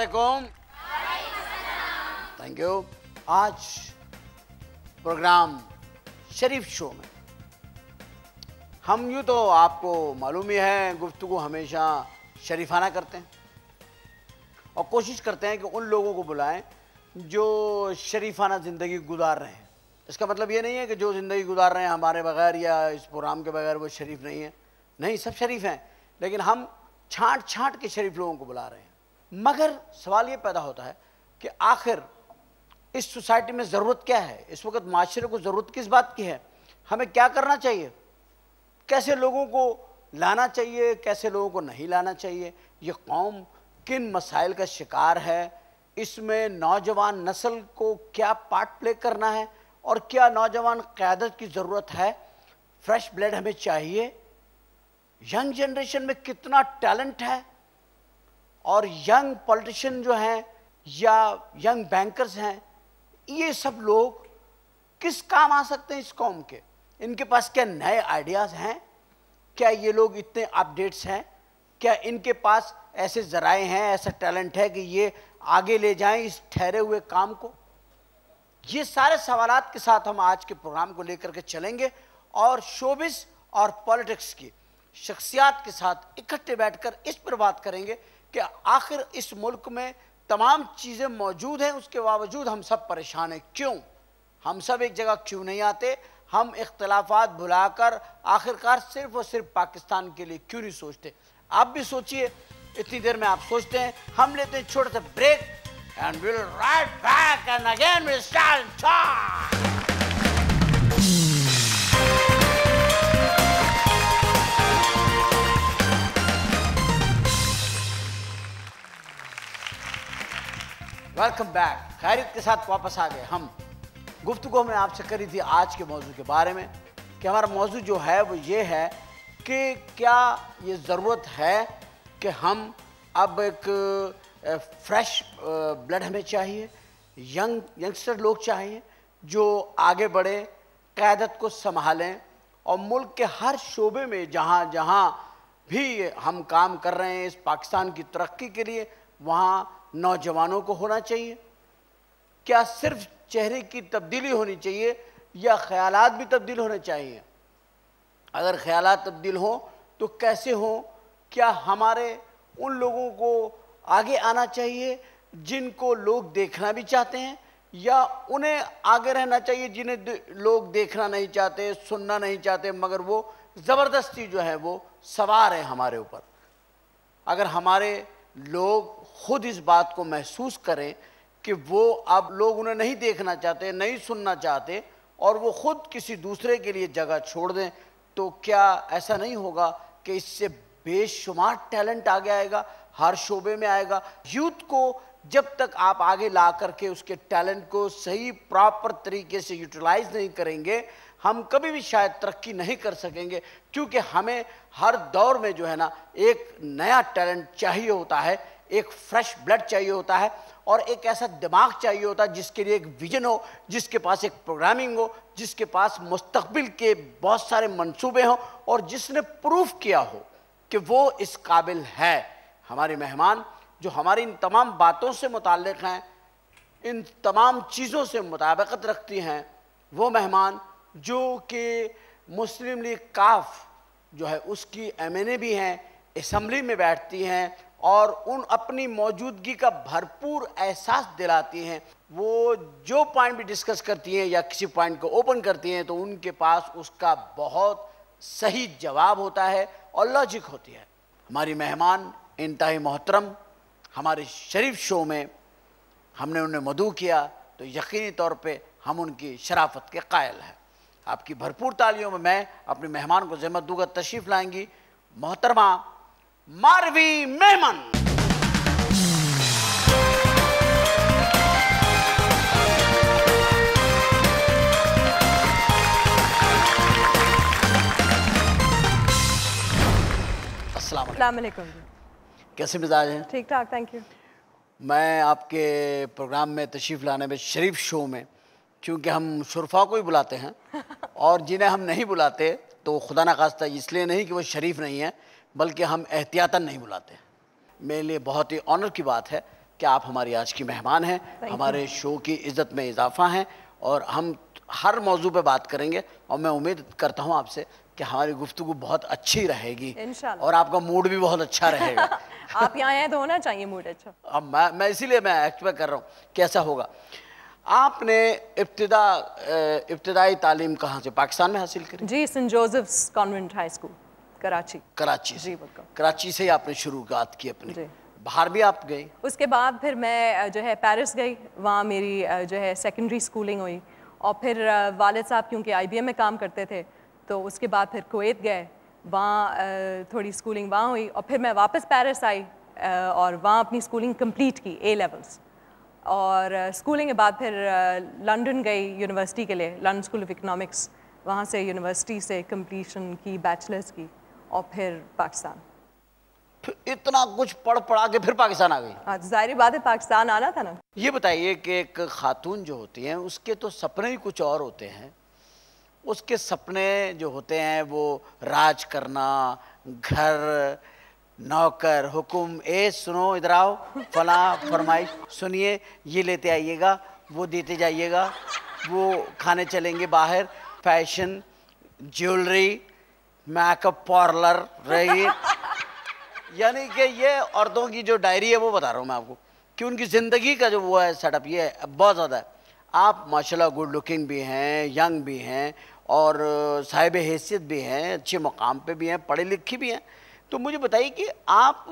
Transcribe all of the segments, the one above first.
वालेकुम thank you आज program Sharif show में हम यूँ तो आपको मालूम ही है गुफ्तु हमेशा शरीफाना करते हैं और कोशिश करते हैं कि उन लोगों को बुलाएं जो शरीफाना ज़िंदगी गुजार रहे हैं इसका मतलब ये नहीं है कि जो ज़िंदगी गुजार रहे हैं हमारे बगैर या इस प्रोग्राम के बगैर वो शरीफ नहीं है नहीं सब शरीफ हैं लेकिन हम छांट छांट के शरीफ लोगों को बुला रहे हैं मगर सवाल ये पैदा होता है कि आखिर इस सोसाइटी में ज़रूरत क्या है इस वक्त माशरे को ज़रूरत किस बात की है हमें क्या करना चाहिए कैसे लोगों को लाना चाहिए कैसे लोगों को नहीं लाना चाहिए ये कौम किन मसाइल का शिकार है इसमें नौजवान नस्ल को क्या पार्ट प्ले करना है और क्या नौजवान क़्यादत की ज़रूरत है फ्रेश ब्लड हमें चाहिए यंग जनरेशन में कितना टैलेंट है और यंग पॉलिटिशियन जो हैं या यंग बैंकर्स हैं ये सब लोग किस काम आ सकते हैं इस कॉम के इनके पास क्या नए आइडियाज़ हैं क्या ये लोग इतने अपडेट्स हैं क्या इनके पास ऐसे ज़राए हैं ऐसा टैलेंट है कि ये आगे ले जाएं इस ठहरे हुए काम को ये सारे सवाल के साथ हम आज के प्रोग्राम को लेकर के चलेंगे और शोबिस और पॉलिटिक्स की शख्सियात के साथ इकट्ठे बैठकर इस पर बात करेंगे कि आखिर इस मुल्क में तमाम चीज़ें मौजूद हैं उसके बावजूद हम सब परेशान हैं क्यों हम सब एक जगह क्यों नहीं आते हम इख्तलाफात भुलाकर आखिरकार सिर्फ और सिर्फ पाकिस्तान के लिए क्यों नहीं सोचते आप भी सोचिए इतनी देर में आप सोचते हैं हम लेते हैं छोटे से break and will right back and again will start welcome back खैरियत के साथ वापस आ गए हम गुफ्तु में आपसे करी थी आज के मौजू के बारे में कि हमारा मौजू जो है वो ये है कि क्या ये ज़रूरत है कि हम अब एक फ्रेश ब्लड हमें चाहिए यंग यंगस्टर लोग चाहिए जो आगे बढ़े क़्यादत को संभालें और मुल्क के हर शोबे में जहाँ जहाँ भी हम काम कर रहे हैं इस पाकिस्तान की तरक्की के लिए वहाँ नौजवानों को होना चाहिए क्या सिर्फ चेहरे की तब्दीली होनी चाहिए या ख्याल भी तब्दील होने चाहिए अगर ख्याल तब्दील हों तो कैसे हों क्या हमारे उन लोगों को आगे आना चाहिए जिनको लोग देखना भी चाहते हैं या उन्हें आगे रहना चाहिए जिन्हें लोग देखना नहीं चाहते सुनना नहीं चाहते मगर वो ज़बरदस्ती जो है वो सवार है हमारे ऊपर अगर हमारे लोग खुद इस बात को महसूस करें कि वो अब लोग उन्हें नहीं देखना चाहते नहीं सुनना चाहते और वो खुद किसी दूसरे के लिए जगह छोड़ दें तो क्या ऐसा नहीं होगा कि इससे बेशुमार टैलेंट आगे आएगा हर शोबे में आएगा यूथ को जब तक आप आगे ला करके उसके टैलेंट को सही प्रॉपर तरीके से यूटिलाइज नहीं करेंगे हम कभी भी शायद तरक्की नहीं कर सकेंगे क्योंकि हमें हर दौर में जो है ना एक नया टैलेंट चाहिए होता है एक फ्रेश ब्लड चाहिए होता है और एक ऐसा दिमाग चाहिए होता है जिसके लिए एक विजन हो जिसके पास एक प्रोग्रामिंग हो जिसके पास मुस्तबिल के बहुत सारे मंसूबे हों और जिसने प्रूफ किया हो कि वो इस काबिल है हमारे मेहमान जो हमारी इन तमाम बातों से मुतल हैं इन तमाम चीज़ों से मुताबकत रखती हैं वो मेहमान जो कि मुस्लिम लीग काफ जो है उसकी एम भी हैं इसम्बली में बैठती हैं और उन अपनी मौजूदगी का भरपूर एहसास दिलाती हैं वो जो पॉइंट भी डिस्कस करती हैं या किसी पॉइंट को ओपन करती हैं तो उनके पास उसका बहुत सही जवाब होता है और लॉजिक होती है हमारी मेहमान इंतहा मोहतरम हमारे शरीफ शो में हमने उन्हें मधु किया तो यकीनी तौर पे हम उनकी शराफत के कायल हैं आपकी भरपूर तालियों में मैं अपने मेहमान को जहमत दूंगा तशरीफ़ लाएंगी मोहतरमा मारवी मेमन कैसे मिजाज हैं ठीक ठाक थैंक यू मैं आपके प्रोग्राम में तशरीफ़ लाने में शरीफ शो में क्योंकि हम शुरफा को ही बुलाते हैं और जिन्हें हम नहीं बुलाते तो खुदा ना खास्ता इसलिए नहीं कि वो शरीफ नहीं है बल्कि हम एहतियातन नहीं बुलाते मेरे लिए बहुत ही ऑनर की बात है कि आप हमारी आज की मेहमान हैं हमारे शो की इज़्ज़त में इजाफा हैं और हम हर मौजू पे बात करेंगे और मैं उम्मीद करता हूँ आपसे कि हमारी गुफ्तु बहुत अच्छी रहेगी और आपका मूड भी बहुत अच्छा रहेगा आप यहाँ आए तो होना चाहिए मूड अच्छा अब मैं मैं इसीलिए मैं एक्सपेक्ट कर रहा हूँ कैसा होगा आपने इब्तदा इब्तदाई तालीम कहाँ से पाकिस्तान में हासिल करी जी saint Joseph's convent high school Karachi Karachi जी कराची से ही आपने शुरुआत की अपनी बाहर भी आप गई उसके बाद फिर मैं जो है पेरिस गई वहाँ मेरी जो है सेकेंडरी स्कूलिंग हुई और फिर वालद साहब क्योंकि आई में काम करते थे तो उसके बाद फिर कुवैत गए वहाँ थोड़ी स्कूलिंग वहाँ हुई और फिर मैं वापस पेरिस आई और वहाँ अपनी स्कूलिंग कंप्लीट की ए लेवल्स और स्कूलिंग के बाद फिर लंदन गई यूनिवर्सिटी के लिए लंदन स्कूल ऑफ इकनॉमिक्स वहाँ से यूनिवर्सिटी से कंप्लीशन की बैचलर्स की और फिर पाकिस्तान फिर इतना कुछ पढ़ पढ़ा के फिर पाकिस्तान आ गई हाँ, जाहिर बात है पाकिस्तान आना था ना ये बताइए कि एक खातून जो होती हैं उसके तो सपने ही कुछ और होते हैं उसके सपने जो होते हैं वो राज करना घर नौकर हुकुम ए सुनो इधर आओ फला फरमाइश सुनिए ये लेते आइएगा वो देते जाइएगा वो खाने चलेंगे बाहर फैशन ज्वेलरी मेकअप पार्लर रही यानी कि ये औरतों की जो डायरी है वो बता रहा हूँ मैं आपको कि उनकी ज़िंदगी का जो वो है सेटअप ये है, बहुत ज़्यादा है आप माशाल्लाह गुड लुकिंग भी हैं यंग भी हैं और साहिब हैसियत भी हैं अच्छे मकाम पे भी हैं पढ़ी लिखी भी हैं तो मुझे बताइए कि आप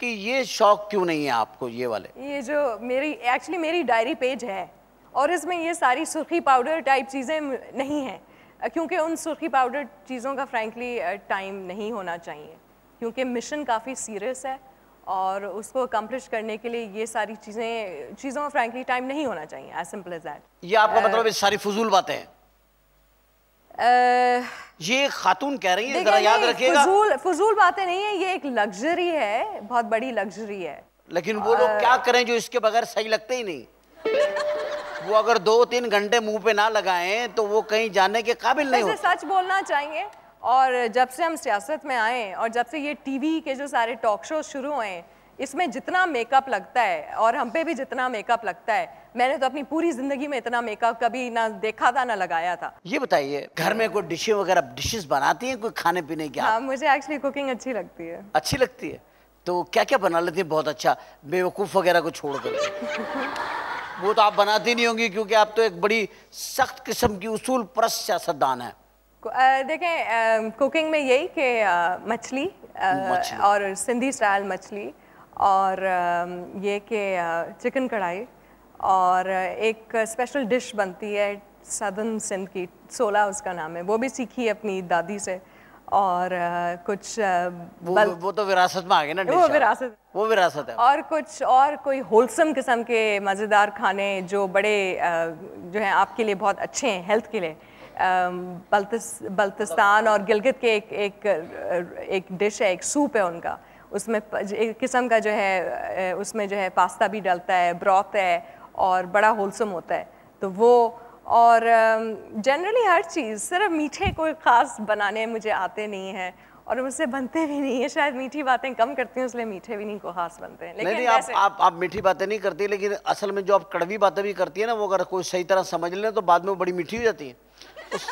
कि ये शौक क्यों नहीं है आपको ये वाले ये जो मेरी एक्चुअली मेरी डायरी पेज है और इसमें ये सारी सुर्खी पाउडर टाइप चीज़ें नहीं हैं क्योंकि उन सुर्खी पाउडर चीज़ों का फ्रैंकली टाइम नहीं होना चाहिए क्योंकि मिशन काफ़ी सीरियस है और उसको अकम्पलिश करने के लिए ये सारी चीज़ें चीज़ों का फ्रैंकली टाइम नहीं होना चाहिए एज सिंपल एज दैट ये आपका uh, मतलब सारी फजूल बातें हैं Uh, ये खातून कह रही है जरा याद रखिएगा फजूल फजूल बातें नहीं है ये एक लग्जरी है बहुत बड़ी लग्जरी है लेकिन वो uh, लोग क्या करें जो इसके बगैर सही लगते ही नहीं वो अगर दो तीन घंटे मुंह पे ना लगाएं तो वो कहीं जाने के काबिल नहीं होते सच बोलना चाहिए और जब से हम सियासत में आए और जब से ये टीवी के जो सारे टॉक शो शुरू हुए इसमें जितना मेकअप लगता है और हम पे भी जितना मेकअप लगता है मैंने तो अपनी पूरी जिंदगी में इतना मेकअप कभी ना देखा था ना लगाया था ये बताइए घर में कोई डिशे वगैरह डिशेस बनाती हैं कोई खाने पीने की हाँ मुझे एक्चुअली कुकिंग अच्छी लगती है अच्छी लगती है तो क्या क्या बना लेती है बहुत अच्छा बेवकूफ़ वगैरह को छोड़ कर वो तो आप बनाती नहीं होंगी क्योंकि आप तो एक बड़ी सख्त किस्म की उसूल परस्त सियासतदान है देखें कुकिंग में यही कि मछली, मछली और सिंधी स्टाइल मछली और ये कि चिकन कढ़ाई और एक स्पेशल डिश बनती है सदन सिंध की सोला उसका नाम है वो भी सीखी है अपनी दादी से और कुछ वो, बल... वो तो विरासत में आ गए ना वो विरासत वो विरासत है और कुछ और कोई होलसम किस्म के मज़ेदार खाने जो बड़े जो हैं आपके लिए बहुत अच्छे हैं हेल्थ के लिए बल्तिस बल्तिस्तान और गिलगित के एक एक एक डिश है एक सूप है उनका उसमें एक किस्म का जो है उसमें जो है पास्ता भी डलता है ब्रॉथ है और बड़ा होलसम होता है तो वो और जनरली हर चीज़ सिर्फ मीठे कोई ख़ास बनाने मुझे आते नहीं है और मुझसे बनते भी नहीं है शायद मीठी बातें कम करती हूँ इसलिए मीठे भी नहीं को खास बनते हैं लेकिन नहीं, आप, आप आप मीठी बातें नहीं करती लेकिन असल में जो आप कड़वी बातें भी करती है ना वो अगर कोई सही तरह समझ लें तो बाद में वो बड़ी मीठी हो जाती है उस,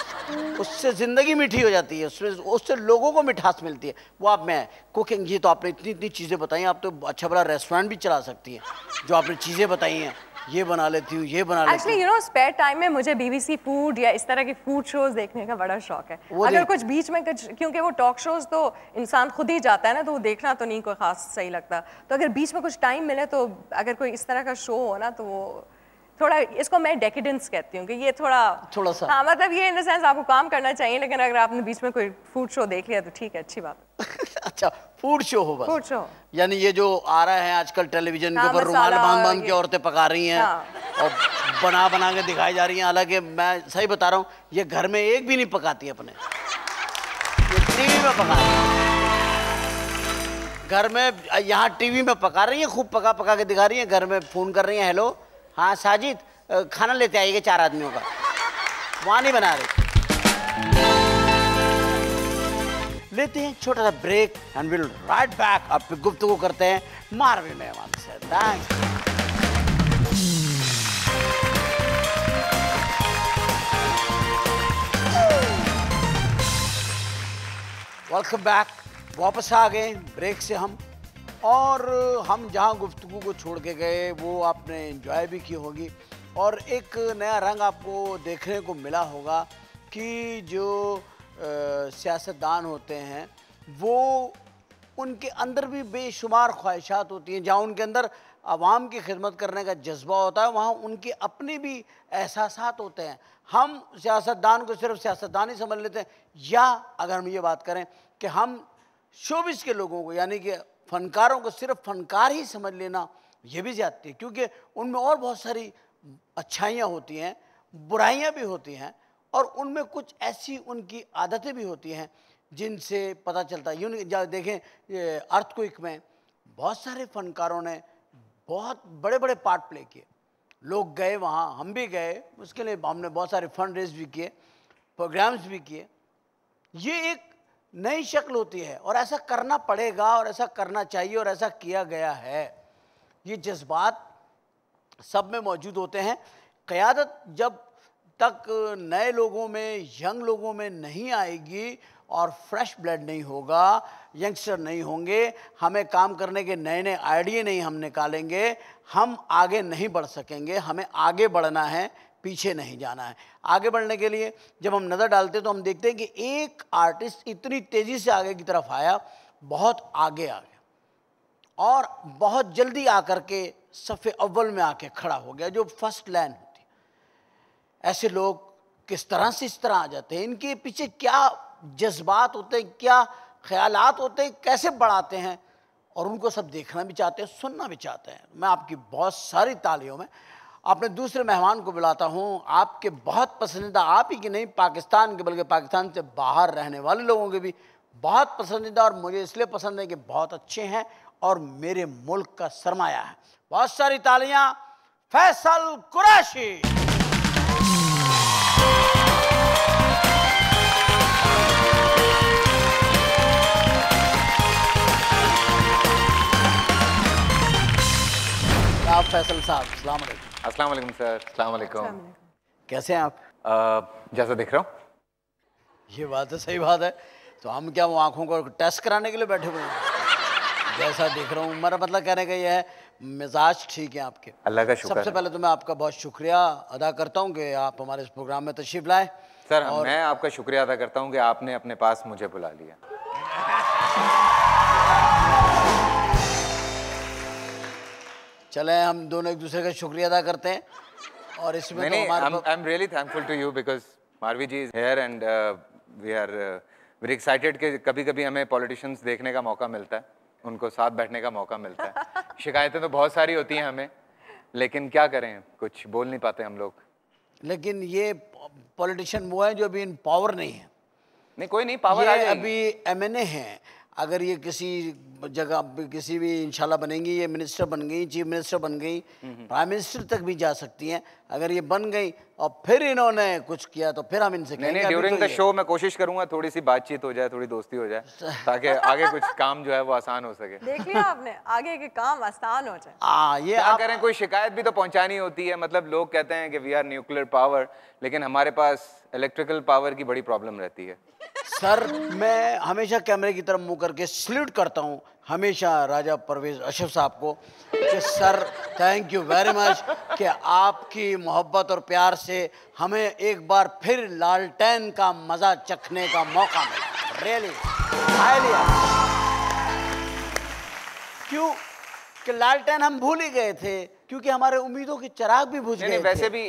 उससे ज़िंदगी मीठी हो जाती है उसमें उससे लोगों को मिठास मिलती है वो आप मैं कुकिंग ये तो आपने इतनी इतनी चीज़ें बताई आप तो अच्छा बड़ा रेस्टोरेंट भी चला सकती हैं जो आपने चीज़ें बताई हैं ये बना लेती हूँ ये बना Actually, लेती हूँ स्पेयर टाइम में मुझे बीबीसी फूड या इस तरह के फूड शोज देखने का बड़ा शौक है अगर कुछ बीच में कुछ क्योंकि वो टॉक शोज तो इंसान खुद ही जाता है ना तो वो देखना तो नहीं कोई खास सही लगता तो अगर बीच में कुछ टाइम मिले तो अगर कोई इस तरह का शो हो ना तो वो थोड़ा इसको मैं डेकिडेंस कहती हूँ कि ये थोड़ा थोड़ा सा हाँ मतलब ये इन द सेंस आपको काम करना चाहिए लेकिन अगर आपने बीच में कोई फूड शो देख लिया तो ठीक है अच्छी बात अच्छा फूड शो हो बस यानी ये जो आ रहा है आजकल टेलीविजन के हाँ, ऊपर रुमाल बांध बांध के औरतें पका रही हैं हाँ। और बना बना के दिखाई जा रही हैं हालांकि मैं सही बता रहा हूँ ये घर में एक भी नहीं पकाती अपने ये टीवी में पका घर में यहाँ टीवी में पका रही है खूब पका पका के दिखा रही है घर में फोन कर रही हैं हेलो हाँ साजिद खाना लेते आइएगा चार आदमियों का वहाँ नहीं बना रही लेते हैं छोटा सा break and will right back आप को करते हैं मारवी मेहमान से थैंक वेलकम बैक वापस आ गए ब्रेक से हम और हम जहाँ गुफ्तु को छोड़ के गए वो आपने इन्जॉय भी की होगी और एक नया रंग आपको देखने को मिला होगा कि जो सियासतदान होते हैं वो उनके अंदर भी बेशुमार ख्वाहिशात होती हैं जहाँ उनके अंदर आवाम की खिदमत करने का जज्बा होता है वहाँ उनके अपने भी एहसास होते हैं हम सियासतदान को सिर्फ सियासतदान ही समझ लेते हैं या अगर हम ये बात करें कि हम शोबिस के लोगों को यानी कि फनकारों को सिर्फ फनकार ही समझ लेना ये भी ज्यादती है क्योंकि उनमें और बहुत सारी अच्छाइयाँ होती हैं बुराइयाँ भी होती हैं और उनमें कुछ ऐसी उनकी आदतें भी होती हैं जिनसे पता चलता है यूँ देखें अर्थ क्विक में बहुत सारे फनकारों ने बहुत बड़े बड़े पार्ट प्ले किए लोग गए वहाँ हम भी गए उसके लिए हमने बहुत सारे फंड रेज भी किए प्रोग्राम्स भी किए ये एक नई शक्ल होती है और ऐसा करना पड़ेगा और ऐसा करना चाहिए और ऐसा किया गया है ये जज्बात सब में मौजूद होते हैं क़्यादत जब तक नए लोगों में यंग लोगों में नहीं आएगी और फ्रेश ब्लड नहीं होगा यंगस्टर नहीं होंगे हमें काम करने के नए नए आइडिया नहीं हम निकालेंगे हम आगे नहीं बढ़ सकेंगे हमें आगे बढ़ना है पीछे नहीं जाना है आगे बढ़ने के लिए जब हम नज़र डालते हैं तो हम देखते हैं कि एक आर्टिस्ट इतनी तेज़ी से आगे की तरफ आया बहुत आगे आ गया और बहुत जल्दी आकर के सफ़े अव्वल में आके खड़ा हो गया जो फर्स्ट लाइन ऐसे लोग किस तरह से इस तरह आ जाते हैं इनके पीछे क्या जज्बात होते हैं क्या ख्याल होते हैं कैसे बढ़ाते हैं और उनको सब देखना भी चाहते हैं सुनना भी चाहते हैं मैं आपकी बहुत सारी तालियों में अपने दूसरे मेहमान को बुलाता हूँ आपके बहुत पसंदीदा आप ही के नहीं पाकिस्तान के बल्कि पाकिस्तान से बाहर रहने वाले लोगों के भी बहुत पसंदीदा और मुझे इसलिए पसंद है कि बहुत अच्छे हैं और मेरे मुल्क का सरमाया है बहुत सारी तालियाँ फैसल कुरैशी आप फैसल साहब सलाम वालेकुम सर अस्सलाम कैसे हैं आप आ, जैसा दिख रहा हूँ ये बात है तो सही बात है तो हम क्या वो को टेस्ट कराने के लिए बैठे हुए हैं जैसा दिख रहा हूँ मेरा मतलब कहने का ये है मिजाज ठीक है आपके अल्लाह का शुक्र सबसे पहले तो मैं आपका बहुत शुक्रिया अदा करता हूँ कि आप हमारे इस प्रोग्राम में तशरीफ लाए सर और... मैं आपका शुक्रिया अदा करता हूँ कि आपने अपने पास मुझे बुला लिया चले हम दोनों एक दूसरे का शुक्रिया अदा करते हैं और इसमें thankful to you because Marvi ji is here and we are very excited कि कभी कभी हमें पॉलिटिशियंस देखने का मौका मिलता है उनको साथ बैठने का मौका मिलता है शिकायतें तो बहुत सारी होती हैं हमें लेकिन क्या करें कुछ बोल नहीं पाते हम लोग लेकिन ये पॉलिटिशियन वो है जो अभी इन पावर नहीं है नहीं कोई नहीं पावर ये अभी एम एन ए हैं अगर ये किसी जगह किसी भी इंशाल्लाह बनेंगी ये मिनिस्टर बन गई चीफ मिनिस्टर बन गई हम्म, हम्म। प्राइम मिनिस्टर तक भी जा सकती हैं अगर ये बन गई और फिर इन्होंने कुछ किया तो फिर हम इनसे नहीं नहीं ड्यूरिंग द शो मैं कोशिश करूंगा थोड़ी सी बातचीत हो जाए थोड़ी दोस्ती हो जाए ताकि आगे कुछ काम जो है वो आसान हो सके देख लिया आपने आगे के काम आसान हो जाए आ, ये आप करें कोई शिकायत भी तो पहुंचानी होती है मतलब लोग कहते हैं कि वी आर न्यूक्लियर पावर लेकिन हमारे पास इलेक्ट्रिकल पावर की बड़ी प्रॉब्लम रहती है सर मैं हमेशा कैमरे की तरफ मुंह करके सल्यूट करता हूँ हमेशा राजा परवेज अशरफ साहब को कि sir thank you very much कि आपकी मोहब्बत और प्यार से हमें एक बार फिर लालटेन का मज़ा चखने का मौका मिला रियली क्यों कि लालटेन हम भूल ही गए थे क्योंकि हमारे उम्मीदों की चराग भी बुझ गई वैसे भी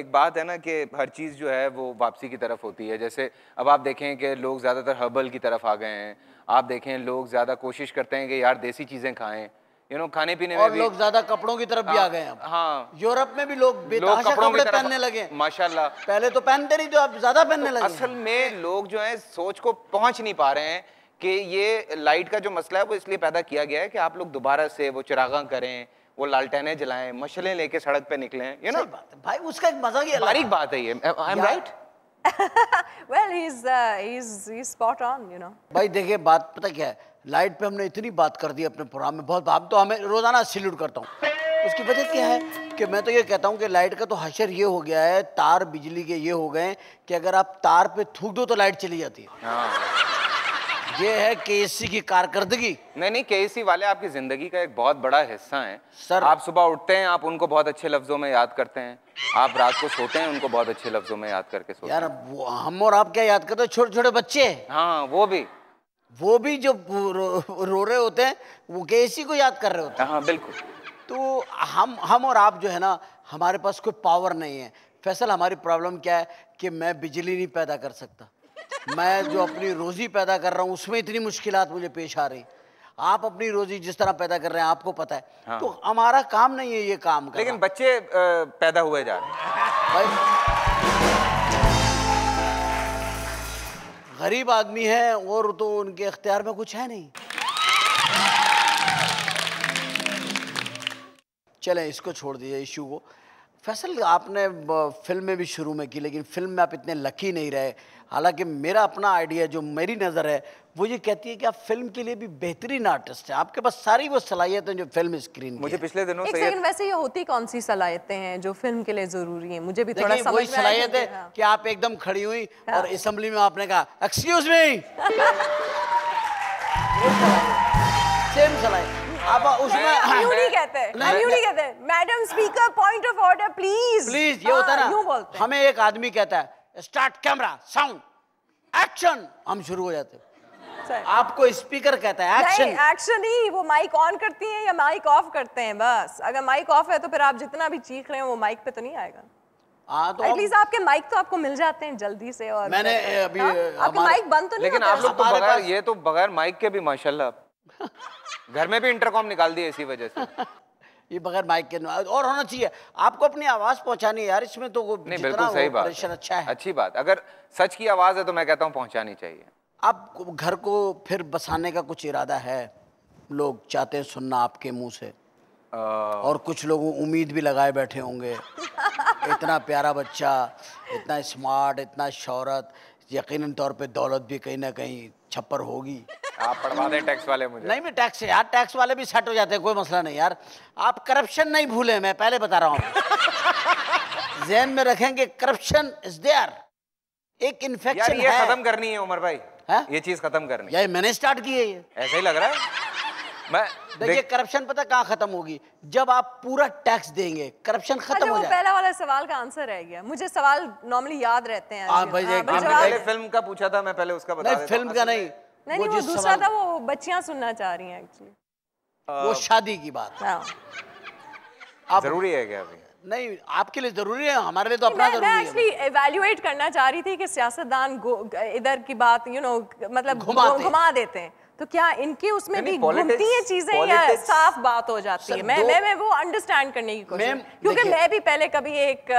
एक बात है ना कि हर चीज़ जो है वो वापसी की तरफ होती है जैसे अब आप देखें कि लोग ज़्यादातर हर्बल की तरफ आ गए हैं आप देखें लोग ज़्यादा कोशिश करते हैं कि यार देसी चीज़ें खाएं यू नो खाने पीने में लोग ज्यादा कपड़ों की तरफ भी आ हाँ, गए हैं हाँ यूरोप में भी लोग बेतहाशा कपड़े पहनने लगे माशाल्लाह पहले तो पहनते नहीं तो अब ज्यादा पहनने लगे असल में लोग जो है सोच को पहुंच नहीं पा रहे हैं कि ये लाइट का जो मसला है वो इसलिए पैदा किया गया है कि आप लोग दोबारा से वो चिरागा करें वो लालटेने जलाएं मछलें लेके सड़क पे निकले यू नो भाई उसका एक मजा ही अलग बात है ये I am right well he is he is he spot on you know भाई देखिए बात पता क्या है लाइट पे हमने इतनी बात कर दी अपने प्रोग्राम में बहुत आप तो हमें रोजाना सैल्यूट करता हूँ उसकी वजह क्या है कि मैं तो ये कहता हूँ कि लाइट का तो हशर ये हो गया है तार बिजली के ये हो गए कि अगर आप तार पे थूक दो तो लाइट चली जाती है हाँ। ये है के की कारकर्दगी नहीं नहीं के वाले आपकी जिंदगी का एक बहुत बड़ा हिस्सा है सर आप सुबह उठते हैं आप उनको बहुत अच्छे लफ्जों में याद करते हैं आप रात को सोते हैं उनको बहुत अच्छे लफ्जों में याद करके सोते यार हम और आप क्या याद करते हैं छोटे छोटे बच्चे हाँ वो भी वो भी जो रो, रो रहे होते हैं वो के को याद कर रहे होते हैं हाँ बिल्कुल तो हम हम और आप जो है ना हमारे पास कोई पावर नहीं है फैसल हमारी प्रॉब्लम क्या है कि मैं बिजली नहीं पैदा कर सकता मैं जो अपनी रोज़ी पैदा कर रहा हूँ उसमें इतनी मुश्किल मुझे पेश आ रही आप अपनी रोजी जिस तरह पैदा कर रहे हैं आपको पता है हाँ। तो हमारा काम नहीं है ये काम कर लेकिन बच्चे पैदा हुए जा रहे हैं गरीब आदमी है और तो उनके अख्तियार में कुछ है नहीं चलें इसको छोड़ दीजिए इशू को फैसल आपने फिल्म में भी शुरू में की लेकिन फिल्म में आप इतने लकी नहीं रहे हालांकि मेरा अपना आइडिया जो मेरी नज़र है वो ये कहती है कि आप फिल्म के लिए भी बेहतरीन आर्टिस्ट हैं आपके पास सारी वो सलाहियत जो फिल्म स्क्रीन मुझे पिछले दिनों एक सेकंड वैसे ये होती कौन सी सलाहियतें हैं जो फिल्म के लिए जरूरी हैं मुझे भी थोड़ा समझ में सलाहियत है हाँ। कि आप एकदम खड़ी हुई हाँ। और असेंबली में आपने कहा एक्सक्यूज मी सेम सलाहियत आप उसमें हाँ। कहते madam speaker point of order please please ये होता है हाँ, ना हमें एक आदमी कहता है स्टार्ट कैमरा साउंड एक्शन हम शुरू हो जाते आपको स्पीकर कहता है एक्शन एक्शन ही वो माइक ऑन करती हैं या माइक ऑफ करते हैं बस अगर माइक ऑफ है तो फिर आप जितना भी चीख रहे हो वो माइक पे तो नहीं आएगा हाँ तो एटलीस्ट आपके माइक तो आपको मिल जाते हैं जल्दी से और मैंने हाँ, अभी आपके माइक बंद तो नहीं लेकिन आप लोग तो बगैर ये तो बगैर माइक के भी माशाल्लाह घर में भी इंटरकॉम निकाल दिए इसी वजह से ये बगैर माइक के और होना चाहिए आपको अपनी आवाज पहुंचानी यार इसमें तो नहीं बिल्कुल सही बात अच्छा है अच्छी बात अगर सच की आवाज है तो मैं कहता हूँ पहुंचानी चाहिए आप घर को फिर बसाने का कुछ इरादा है लोग चाहते हैं सुनना आपके मुंह से आ... और कुछ लोग उम्मीद भी लगाए बैठे होंगे इतना प्यारा बच्चा इतना स्मार्ट इतना शहरत यकीन तौर पर दौलत भी कहीं ना कहीं छप्पर होगी आप पढ़वा दें टैक्स वाले मुझे नहीं मैं टैक्स यार टैक्स वाले भी सेट हो जाते हैं कोई मसला नहीं यार आप करप्शन नहीं भूले मैं पहले बता रहा हूँ जेन में रखेंगे करप्शन इज देयर एक इन्फेक्शन ये खत्म करनी है उमर भाई है? हाँ? ये चीज खत्म करनी है मैंने स्टार्ट की है ये ऐसा ही लग रहा है देखिए करप्शन पता कहाँ खत्म होगी जब आप पूरा टैक्स देंगे करप्शन अच्छा, खत्म हो जाएगा पहला वाला सवाल का आंसर रह गया मुझे सवाल नॉर्मली याद रहते हैं आ, हाँ भाई, आ, भाई, भाई, भाई भाई भाई भाई फिल्म का पूछा था मैं पहले उसका बता नहीं, फिल्म का नहीं नहीं वो, वो दूसरा था वो बच्चियां सुनना चाह रही हैं एक्चुअली वो शादी की बात हाँ आप जरूरी है क्या नहीं आपके लिए जरूरी है हमारे लिए तो अपना मैं, जरूरी मैं है एक्चुअली इवेल्युएट करना चाह रही थी कि सियासतदान इधर की बात यू you नो know, मतलब घुमा देते हैं तो क्या इनके उसमें भी घूमती है चीजें या साफ बात हो जाती है मैं मैं मैं वो अंडरस्टैंड करने की कोशिश क्योंकि मैं भी पहले कभी एक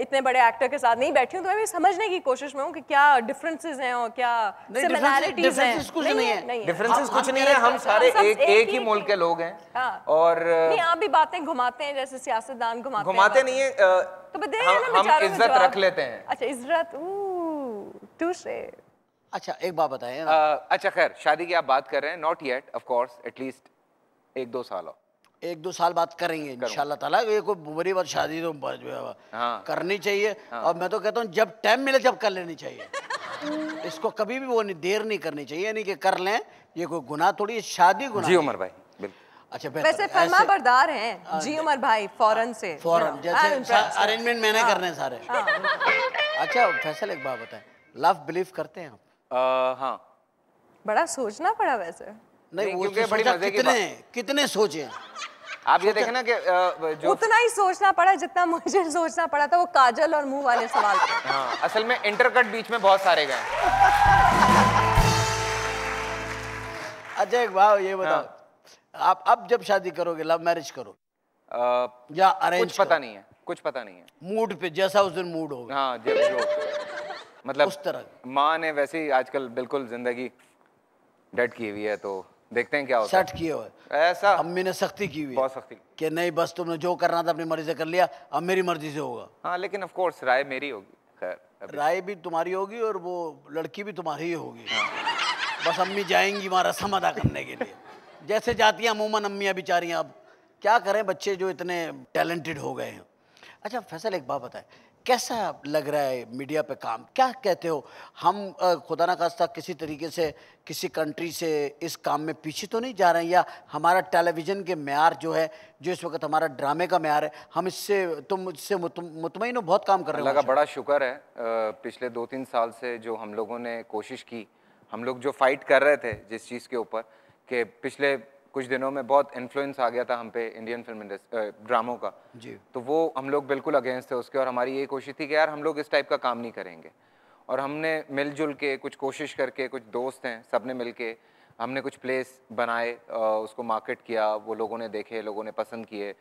इतने बड़े एक्टर के साथ नहीं बैठी हूँ तो मैं भी समझने की कोशिश में हूँ कि क्या डिफरेंसेस हैं और क्या सिमिलैरिटीज हैं कुछ नहीं है डिफरेंसेस कुछ नहीं है हम सारे एक एक ही मुल्क के लोग हैं हाँ। और नहीं आप भी बातें घुमाते हैं जैसे सियासतदान घुमाते घुमाते नहीं है तो हम इज्जत रख लेते हैं अच्छा इज्जत टू से अच्छा एक बात बताएं अच्छा खैर शादी की आप बात कर रहे हैं नॉट येट ऑफकोर्स एटलीस्ट एक दो साल एक दो साल बात करेंगे इंशाल्लाह ताला ये कोई बुरी बात शादी तो हाँ। करनी चाहिए हाँ। और मैं तो कहता हूँ जब टाइम मिले जब कर लेनी चाहिए इसको कभी भी वो नहीं देर नहीं करनी चाहिए यानी कि कर लें ये कोई गुनाह थोड़ी शादी गुनाह जी उमर भाई अच्छा वैसे फरमा बरदार हैं हाँ, जी उमर भाई फौरन से हाँ, फौरन हाँ, जैसे अरेंजमेंट मैंने करने सारे अच्छा फैसल एक बात बताए लव बिलीव करते हैं आप हाँ बड़ा सोचना पड़ा वैसे नहीं क्योंकि तो बड़ी मजे कितने कितने सोचे आप ये देखें ना कि जो उतना ही सोचना पड़ा जितना मुझे सोचना पड़ा था वो काजल और मुंह वाले सवाल हाँ, असल में इंटरकट बीच में बहुत सारे गए अच्छा एक भाव ये बताओ हाँ। आप अब जब शादी करोगे लव मैरिज करो आ, या अरेंज कुछ पता नहीं है कुछ पता नहीं है मूड पे जैसा उस दिन मूड होगा हाँ जब जो मतलब उस तरह माँ ने वैसे ही आजकल बिल्कुल जिंदगी डेड की हुई है तो देखते हैं क्या होता सेट किए हुए ऐसा अम्मी ने सख्ती की हुई बहुत सख्ती कि नहीं बस तुमने जो करना था अपनी मर्जी से कर लिया अब मेरी मर्जी से होगा हाँ लेकिन ऑफ कोर्स राय मेरी होगी खैर राय भी तुम्हारी होगी और वो लड़की भी तुम्हारी ही होगी हाँ। बस अम्मी जाएंगी वहाँ रसम अदा करने के लिए जैसे जाती हैं अमूमन अम्मियाँ बेचारियाँ अब क्या करें बच्चे जो इतने टैलेंटेड हो गए हैं अच्छा फैसल एक बात बताए कैसा लग रहा है मीडिया पे काम क्या कहते हो हम खुदा ना खास्ता किसी तरीके से किसी कंट्री से इस काम में पीछे तो नहीं जा रहे हैं या हमारा टेलीविज़न के मैार जो है जो इस वक्त हमारा ड्रामे का मैार है हम इससे तुम इससे मुतमिन बहुत काम कर रहे हैं लगा बड़ा शुक्र है पिछले दो तीन साल से जो हम लोगों ने कोशिश की हम लोग जो फाइट कर रहे थे जिस चीज़ के ऊपर कि पिछले कुछ दिनों में बहुत इन्फ्लुएंस आ गया था हम पे इंडियन फिल्म इंडस्ट्री ड्रामों का जी तो वो हम लोग बिल्कुल अगेंस्ट थे उसके और हमारी ये कोशिश थी कि यार हम लोग इस टाइप का काम नहीं करेंगे और हमने मिलजुल के कुछ कोशिश करके कुछ दोस्त हैं सब ने मिल के हमने कुछ प्लेस बनाए उसको मार्केट किया वो लोगों ने देखे लोगों ने पसंद किए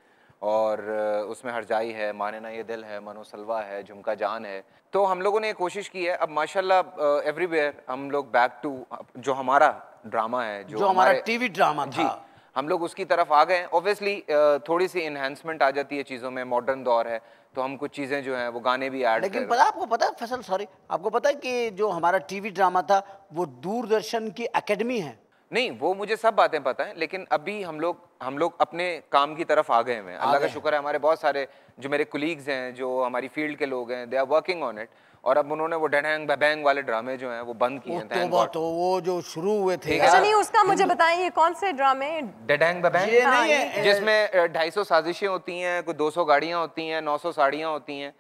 और उसमें हरजाई है माने ना ये दिल है मनो सलवा है झुमका जान है तो हम लोगों ने कोशिश की है अब माशाल्लाह एवरीवेयर हम लोग बैक टू जो हमारा ड्रामा है जो, जो हमारा टीवी ड्रामा जी हम लोग उसकी तरफ आ गए ऑब्वियसली थोड़ी सी इन्हेंसमेंट आ जाती है चीज़ों में मॉडर्न दौर है तो हम कुछ चीज़ें जो हैं वो गाने भी ऐड लेकिन पता आपको पता है फैसल सॉरी आपको पता है कि जो हमारा टीवी ड्रामा था वो दूरदर्शन की एकेडमी है नहीं वो मुझे सब बातें पता है लेकिन अभी हम लोग हम लोग अपने काम की तरफ आ गए हैं अल्लाह का शुक्र है हमारे बहुत सारे जो मेरे कुलीग्स हैं जो हमारी फील्ड के लोग हैं they are working on it और अब उन्होंने वो डेंग बैंग वाले ड्रामे जो हैं वो बंद किए हैं तो, तो वो जो शुरू हुए थे अच्छा, नहीं उसका मुझे ये कौन से ड्रामे डेंग बैंग जिसमें ढाई सौ साजिशें होती हैं कोई दो सौ गाड़ियाँ होती हैं नौ सौ साड़ियाँ होती हैं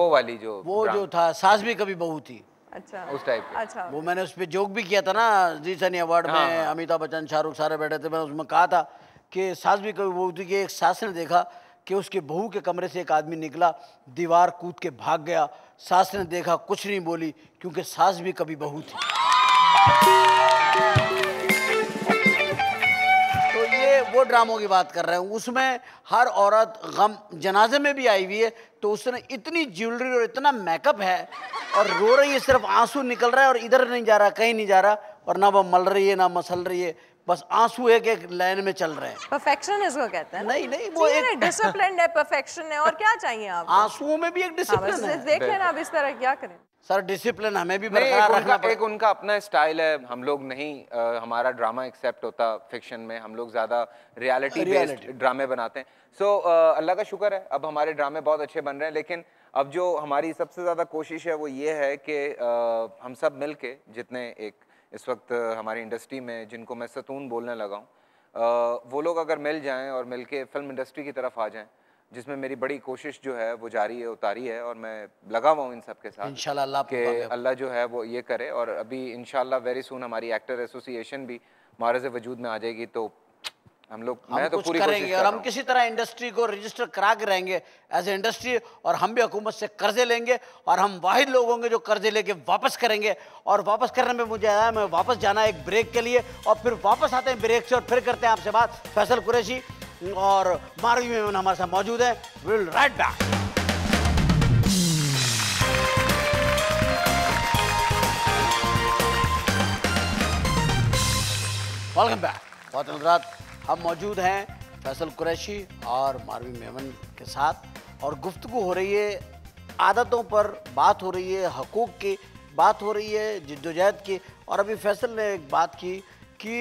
वो वाली जो वो जो था सास भी कभी बहू थी अच्छा उस टाइप अच्छा वो मैंने उस पर जोक भी किया था ना जी सनी अवार्ड हाँ, में हाँ। अमिताभ बच्चन शाहरुख सारे बैठे थे मैंने उसमें कहा था कि सास भी कभी थी तो कि एक सास ने देखा कि उसके बहू के कमरे से एक आदमी निकला दीवार कूद के भाग गया सास ने देखा कुछ नहीं बोली क्योंकि सास भी कभी बहू थी ड्रामों की बात कर रहे हैं उसमें हर औरत गम जनाजे में भी आई हुई है तो उसने इतनी ज्वेलरी और इतना मेकअप है और रो रही है सिर्फ आंसू निकल रहा है और इधर नहीं जा रहा कहीं नहीं जा रहा और ना वह मल रही है ना मसल रही है बस आंसू एक एक लाइन में चल रहे हैं परफेक्शन इसको कहते हैं नहीं नहीं वो एक डिसिप्लिन है परफेक्शन है और क्या चाहिए आप आंसुओं में भी एक डिसिप्लिन हाँ, है देख लेना आप इस तरह क्या करें सर डिसिप्लिन हमें भी बरकरार रखना उनका, एक उनका अपना स्टाइल है हम लोग नहीं आ, हमारा ड्रामा एक्सेप्ट होता फिक्शन में हम लोग ज़्यादा रियलिटी बेस्ड ड्रामे बनाते हैं सो so, अल्लाह का शुक्र है अब हमारे ड्रामे बहुत अच्छे बन रहे हैं लेकिन अब जो हमारी सबसे ज़्यादा कोशिश है वो ये है कि हम सब मिलके जितने एक इस वक्त हमारी इंडस्ट्री में जिनको मैं सतून बोलने लगा हूँ वो लोग अगर मिल जाएँ और मिल के फिल्म इंडस्ट्री की तरफ आ जाएँ जिसमें मेरी बड़ी कोशिश जो है वो जारी है उतारी है और मैं लगा हुआ हूँ इन सब के साथ अल्लाह के अल्लाह जो है वो ये करे और अभी इन वेरी सुन हमारी एक्टर एसोसिएशन भी महाराज वजूद में आ जाएगी तो हम लोग मैं तो पूरी करेंगे और हम किसी तरह इंडस्ट्री को रजिस्टर करा के रहेंगे एज ए इंडस्ट्री और हम भी हुकूमत से कर्जे लेंगे और हम वाहिद लोग होंगे जो कर्जे लेके वापस करेंगे और वापस करने में मुझे आया मैं वापस जाना है एक ब्रेक के लिए और फिर वापस आते हैं ब्रेक से और फिर करते हैं आपसे बात फैसल कुरैशी और मारवी में हमारे साथ मौजूद है will right back welcome back बहुत हम मौजूद हैं फैसल कुरैशी और मारवी मेमन के साथ और गुफ्तु हो रही है आदतों पर बात हो रही है हकूक़ की बात हो रही है जद्दोजहद की और अभी फैसल ने एक बात की कि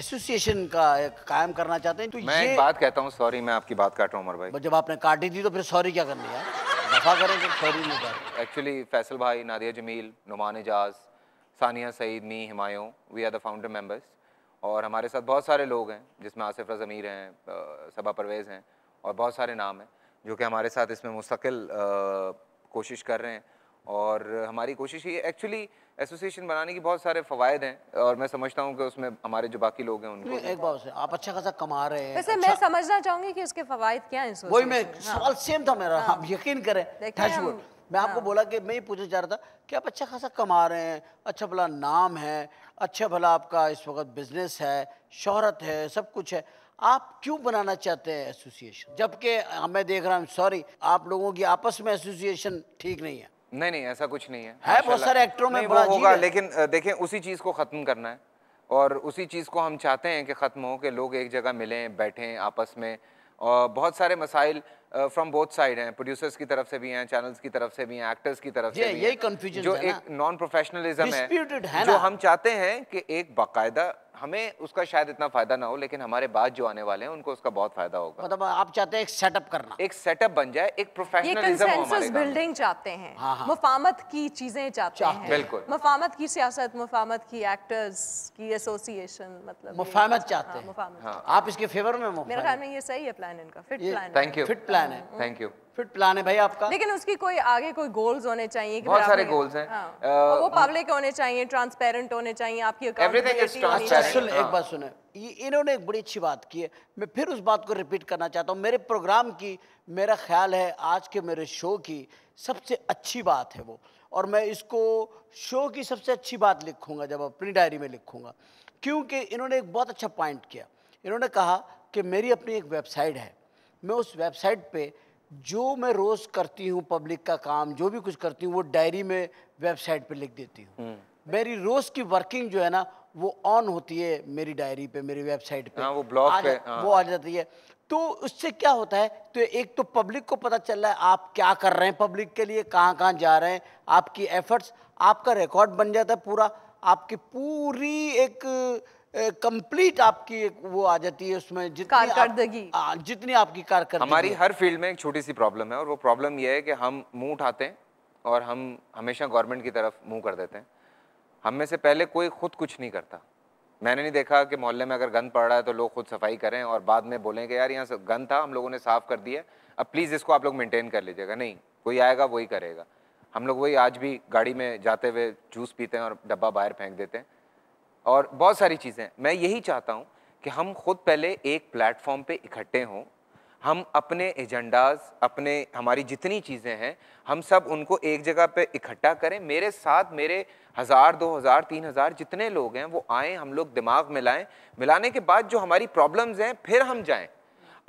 एसोसिएशन का एक कायम करना चाहते हैं तो मैं ये... एक बात कहता हूँ सॉरी मैं आपकी बात काट रहा हूँ उमर भाई जब आपने काटी थी तो फिर सॉरी क्या करनी है दफा करें तो सॉरी नहीं कर एक्चुअली फैसल भाई Nadia Jamil Numan Ejaz Sania Saeed me Humayun we are the founder members और हमारे साथ बहुत सारे लोग हैं जिसमें आसिफ रज़मीर हैं सबा परवेज़ हैं और बहुत सारे नाम हैं जो कि हमारे साथ इसमें मुस्तकिल कोशिश कर रहे हैं और हमारी कोशिश ये एक्चुअली एसोसिएशन बनाने की बहुत सारे फवायद हैं और मैं समझता हूँ कि उसमें हमारे जो बाकी लोग हैं उनको एक बात से आप अच्छा खासा कमा रहे हैं वैसे अच्छा। मैं समझना चाहूंगी कि उसके फवायद क्या हैं वही मैं हाँ। सवाल सेम था मेरा हाँ। आप यकीन करें मैं आपको हाँ। बोला कि मैं ये पूछना चाह रहा था कि आप अच्छा खासा कमा रहे हैं अच्छा भला नाम है अच्छा भला आपका इस वक्त बिजनेस है शोहरत है सब कुछ है आप क्यों बनाना चाहते हैं एसोसिएशन जबकि मैं देख रहा हूँ सॉरी आप लोगों की आपस में एसोसिएशन ठीक नहीं है नहीं नहीं ऐसा कुछ नहीं है है बहुत सारे एक्टरों में बड़ा होगा लेकिन देखें उसी चीज़ को ख़त्म करना है और उसी चीज़ को हम चाहते हैं कि ख़त्म हो कि लोग एक जगह मिलें बैठें आपस में और बहुत सारे मसाइल फ्रॉम बोथ साइड हैं प्रोड्यूसर्स की तरफ से भी हैं चैनल्स की तरफ से भी हैं एक्टर्स की तरफ से भी हैं कंफ्यूजन जो एक नॉन प्रोफेशनलिज्म है, है जो हम चाहते हैं कि एक बाकायदा हमें उसका शायद इतना फायदा ना हो लेकिन हमारे बाद जो आने वाले हैं उनको उसका बहुत फायदा होगा मतलब आप चाहते हैं एक सेटअप करना एक सेटअप बन जाए एक प्रोफेशनलिज्म बिल्डिंग चाहते हैं हाँ, हाँ। मुफामत की चीजें चाहते हैं बिल्कुल मुफामत की सियासत मुफामत की एक्टर्स की एसोसिएशन मतलब मुफामत हाँ, चाहते हैं आप इसके फेवर में मेरे ख्याल में ये सही है प्लान इनका fit plan thank you fit plan है thank you hmm. Fit plan है भाई आपका लेकिन उसकी कोई आगे कोई गोल्स होने चाहिए बहुत सारे गोल्स हैं हाँ। वो पब्लिक होने चाहिए ट्रांसपेरेंट होने चाहिए आपकी सुन एक हाँ। बात सुने इन्होंने एक बड़ी अच्छी बात की है मैं फिर उस बात को रिपीट करना चाहता हूँ मेरे प्रोग्राम की मेरा ख्याल है आज के मेरे शो की सबसे अच्छी बात है वो और मैं इसको शो की सबसे अच्छी बात लिखूंगा जब अपनी डायरी में लिखूंगा क्योंकि इन्होंने एक बहुत अच्छा पॉइंट किया इन्होंने कहा कि मेरी अपनी एक वेबसाइट है मैं उस वेबसाइट पर जो मैं रोज़ करती हूँ पब्लिक का काम जो भी कुछ करती हूँ वो डायरी में वेबसाइट पे लिख देती हूँ हम्म। मेरी रोज़ की वर्किंग जो है ना वो ऑन होती है मेरी डायरी पे मेरी वेबसाइट पे हाँ, वो ब्लॉग पे हाँ। वो आ जाती है तो उससे क्या होता है तो एक तो पब्लिक को पता चल रहा है आप क्या कर रहे हैं पब्लिक के लिए कहाँ कहाँ जा रहे हैं आपकी एफर्ट्स आपका रिकॉर्ड बन जाता है पूरा आपकी पूरी एक कंप्लीट आपकी एक वो आ जाती है उसमें जितनी कारकर्दगी आप, जितनी आपकी कारकर्दगी हमारी हर फील्ड में एक छोटी सी प्रॉब्लम है और वो प्रॉब्लम ये है कि हम मुंह उठाते हैं और हम हमेशा गवर्नमेंट की तरफ मुंह कर देते हैं हम में से पहले कोई खुद कुछ नहीं करता मैंने नहीं देखा कि मोहल्ले में अगर गंद पड़ रहा है तो लोग खुद सफाई करें और बाद में बोलें कि यार यहाँ गंद था हम लोगों ने साफ़ कर दिया अब प्लीज़ इसको आप लोग मेंटेन कर लीजिएगा नहीं कोई आएगा वही करेगा हम लोग वही आज भी गाड़ी में जाते हुए जूस पीते हैं और डब्बा बाहर फेंक देते हैं और बहुत सारी चीज़ें मैं यही चाहता हूँ कि हम खुद पहले एक प्लेटफॉर्म पे इकट्ठे हों हम अपने एजेंडाज अपने हमारी जितनी चीज़ें हैं हम सब उनको एक जगह पे इकट्ठा करें मेरे साथ मेरे हज़ार दो हज़ार तीन हज़ार जितने लोग हैं वो आएँ हम लोग दिमाग मिलाएं मिलाने के बाद जो हमारी प्रॉब्लम्स हैं फिर हम जाएँ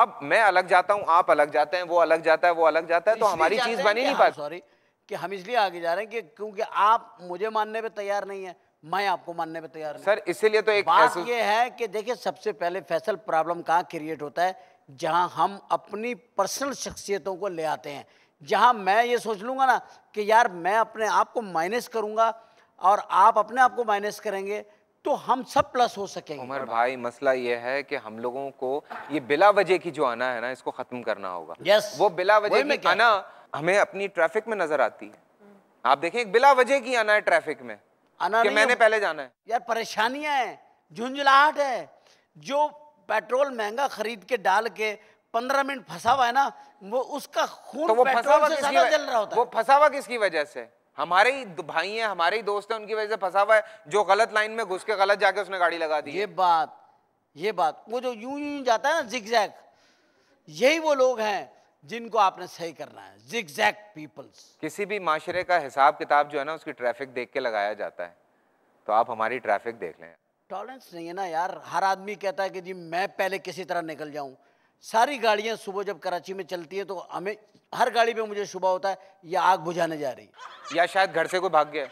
अब मैं अलग जाता हूँ आप अलग जाते हैं वो अलग जाता है वो अलग जाता है तो हमारी चीज़ बनी नहीं पा हाँ, सॉरी कि हम इसलिए आगे जा रहे हैं कि क्योंकि आप मुझे मानने पर तैयार नहीं है मैं आपको मानने पर तैयार सर इसीलिए तो एक बात ये है कि देखिए सबसे पहले फैसल प्रॉब्लम कहाँ क्रिएट होता है जहाँ हम अपनी पर्सनल शख्सियतों को ले आते हैं जहाँ मैं ये सोच लूँगा ना कि यार मैं अपने आप को माइनस करूँगा और आप अपने आप को माइनस करेंगे तो हम सब प्लस हो सकेंगे उमर भाई मसला ये है कि हम लोगों को ये बिला वजह की जो आना है ना इसको खत्म करना होगा यस वो बिला वजह की आना हमें अपनी ट्रैफिक में नजर आती है आप देखें बिला वजह की आना है ट्रैफिक में कि मैंने पहले जाना है यार परेशानियां हैं झुंझुलाहट है जो पेट्रोल महंगा खरीद के डाल के पंद्रह मिनट फंसा हुआ है ना वो उसका खून तो वो फंसा हुआ किसकी जल रहा होता है वो फंसा हुआ किसकी वजह से हमारे ही भाई हैं हमारे ही दोस्त हैं उनकी वजह से फंसा हुआ है जो गलत लाइन में घुस के गलत जाके उसने गाड़ी लगा दी ये बात ये बात वो जो यूं यूं जाता है ना जिक यही वो लोग हैं जिनको आपने सही करना है जिग पीपल्स किसी भी माशरे का हिसाब किताब जो है ना उसकी ट्रैफिक देख के लगाया जाता है तो आप हमारी ट्रैफिक देख लें टॉलरेंस नहीं है ना यार हर आदमी कहता है कि जी मैं पहले किसी तरह निकल जाऊं सारी गाड़ियां सुबह जब कराची में चलती हैं तो हमें हर गाड़ी में मुझे सुबह होता है या आग बुझाने जा रही है या शायद घर से कोई भाग गया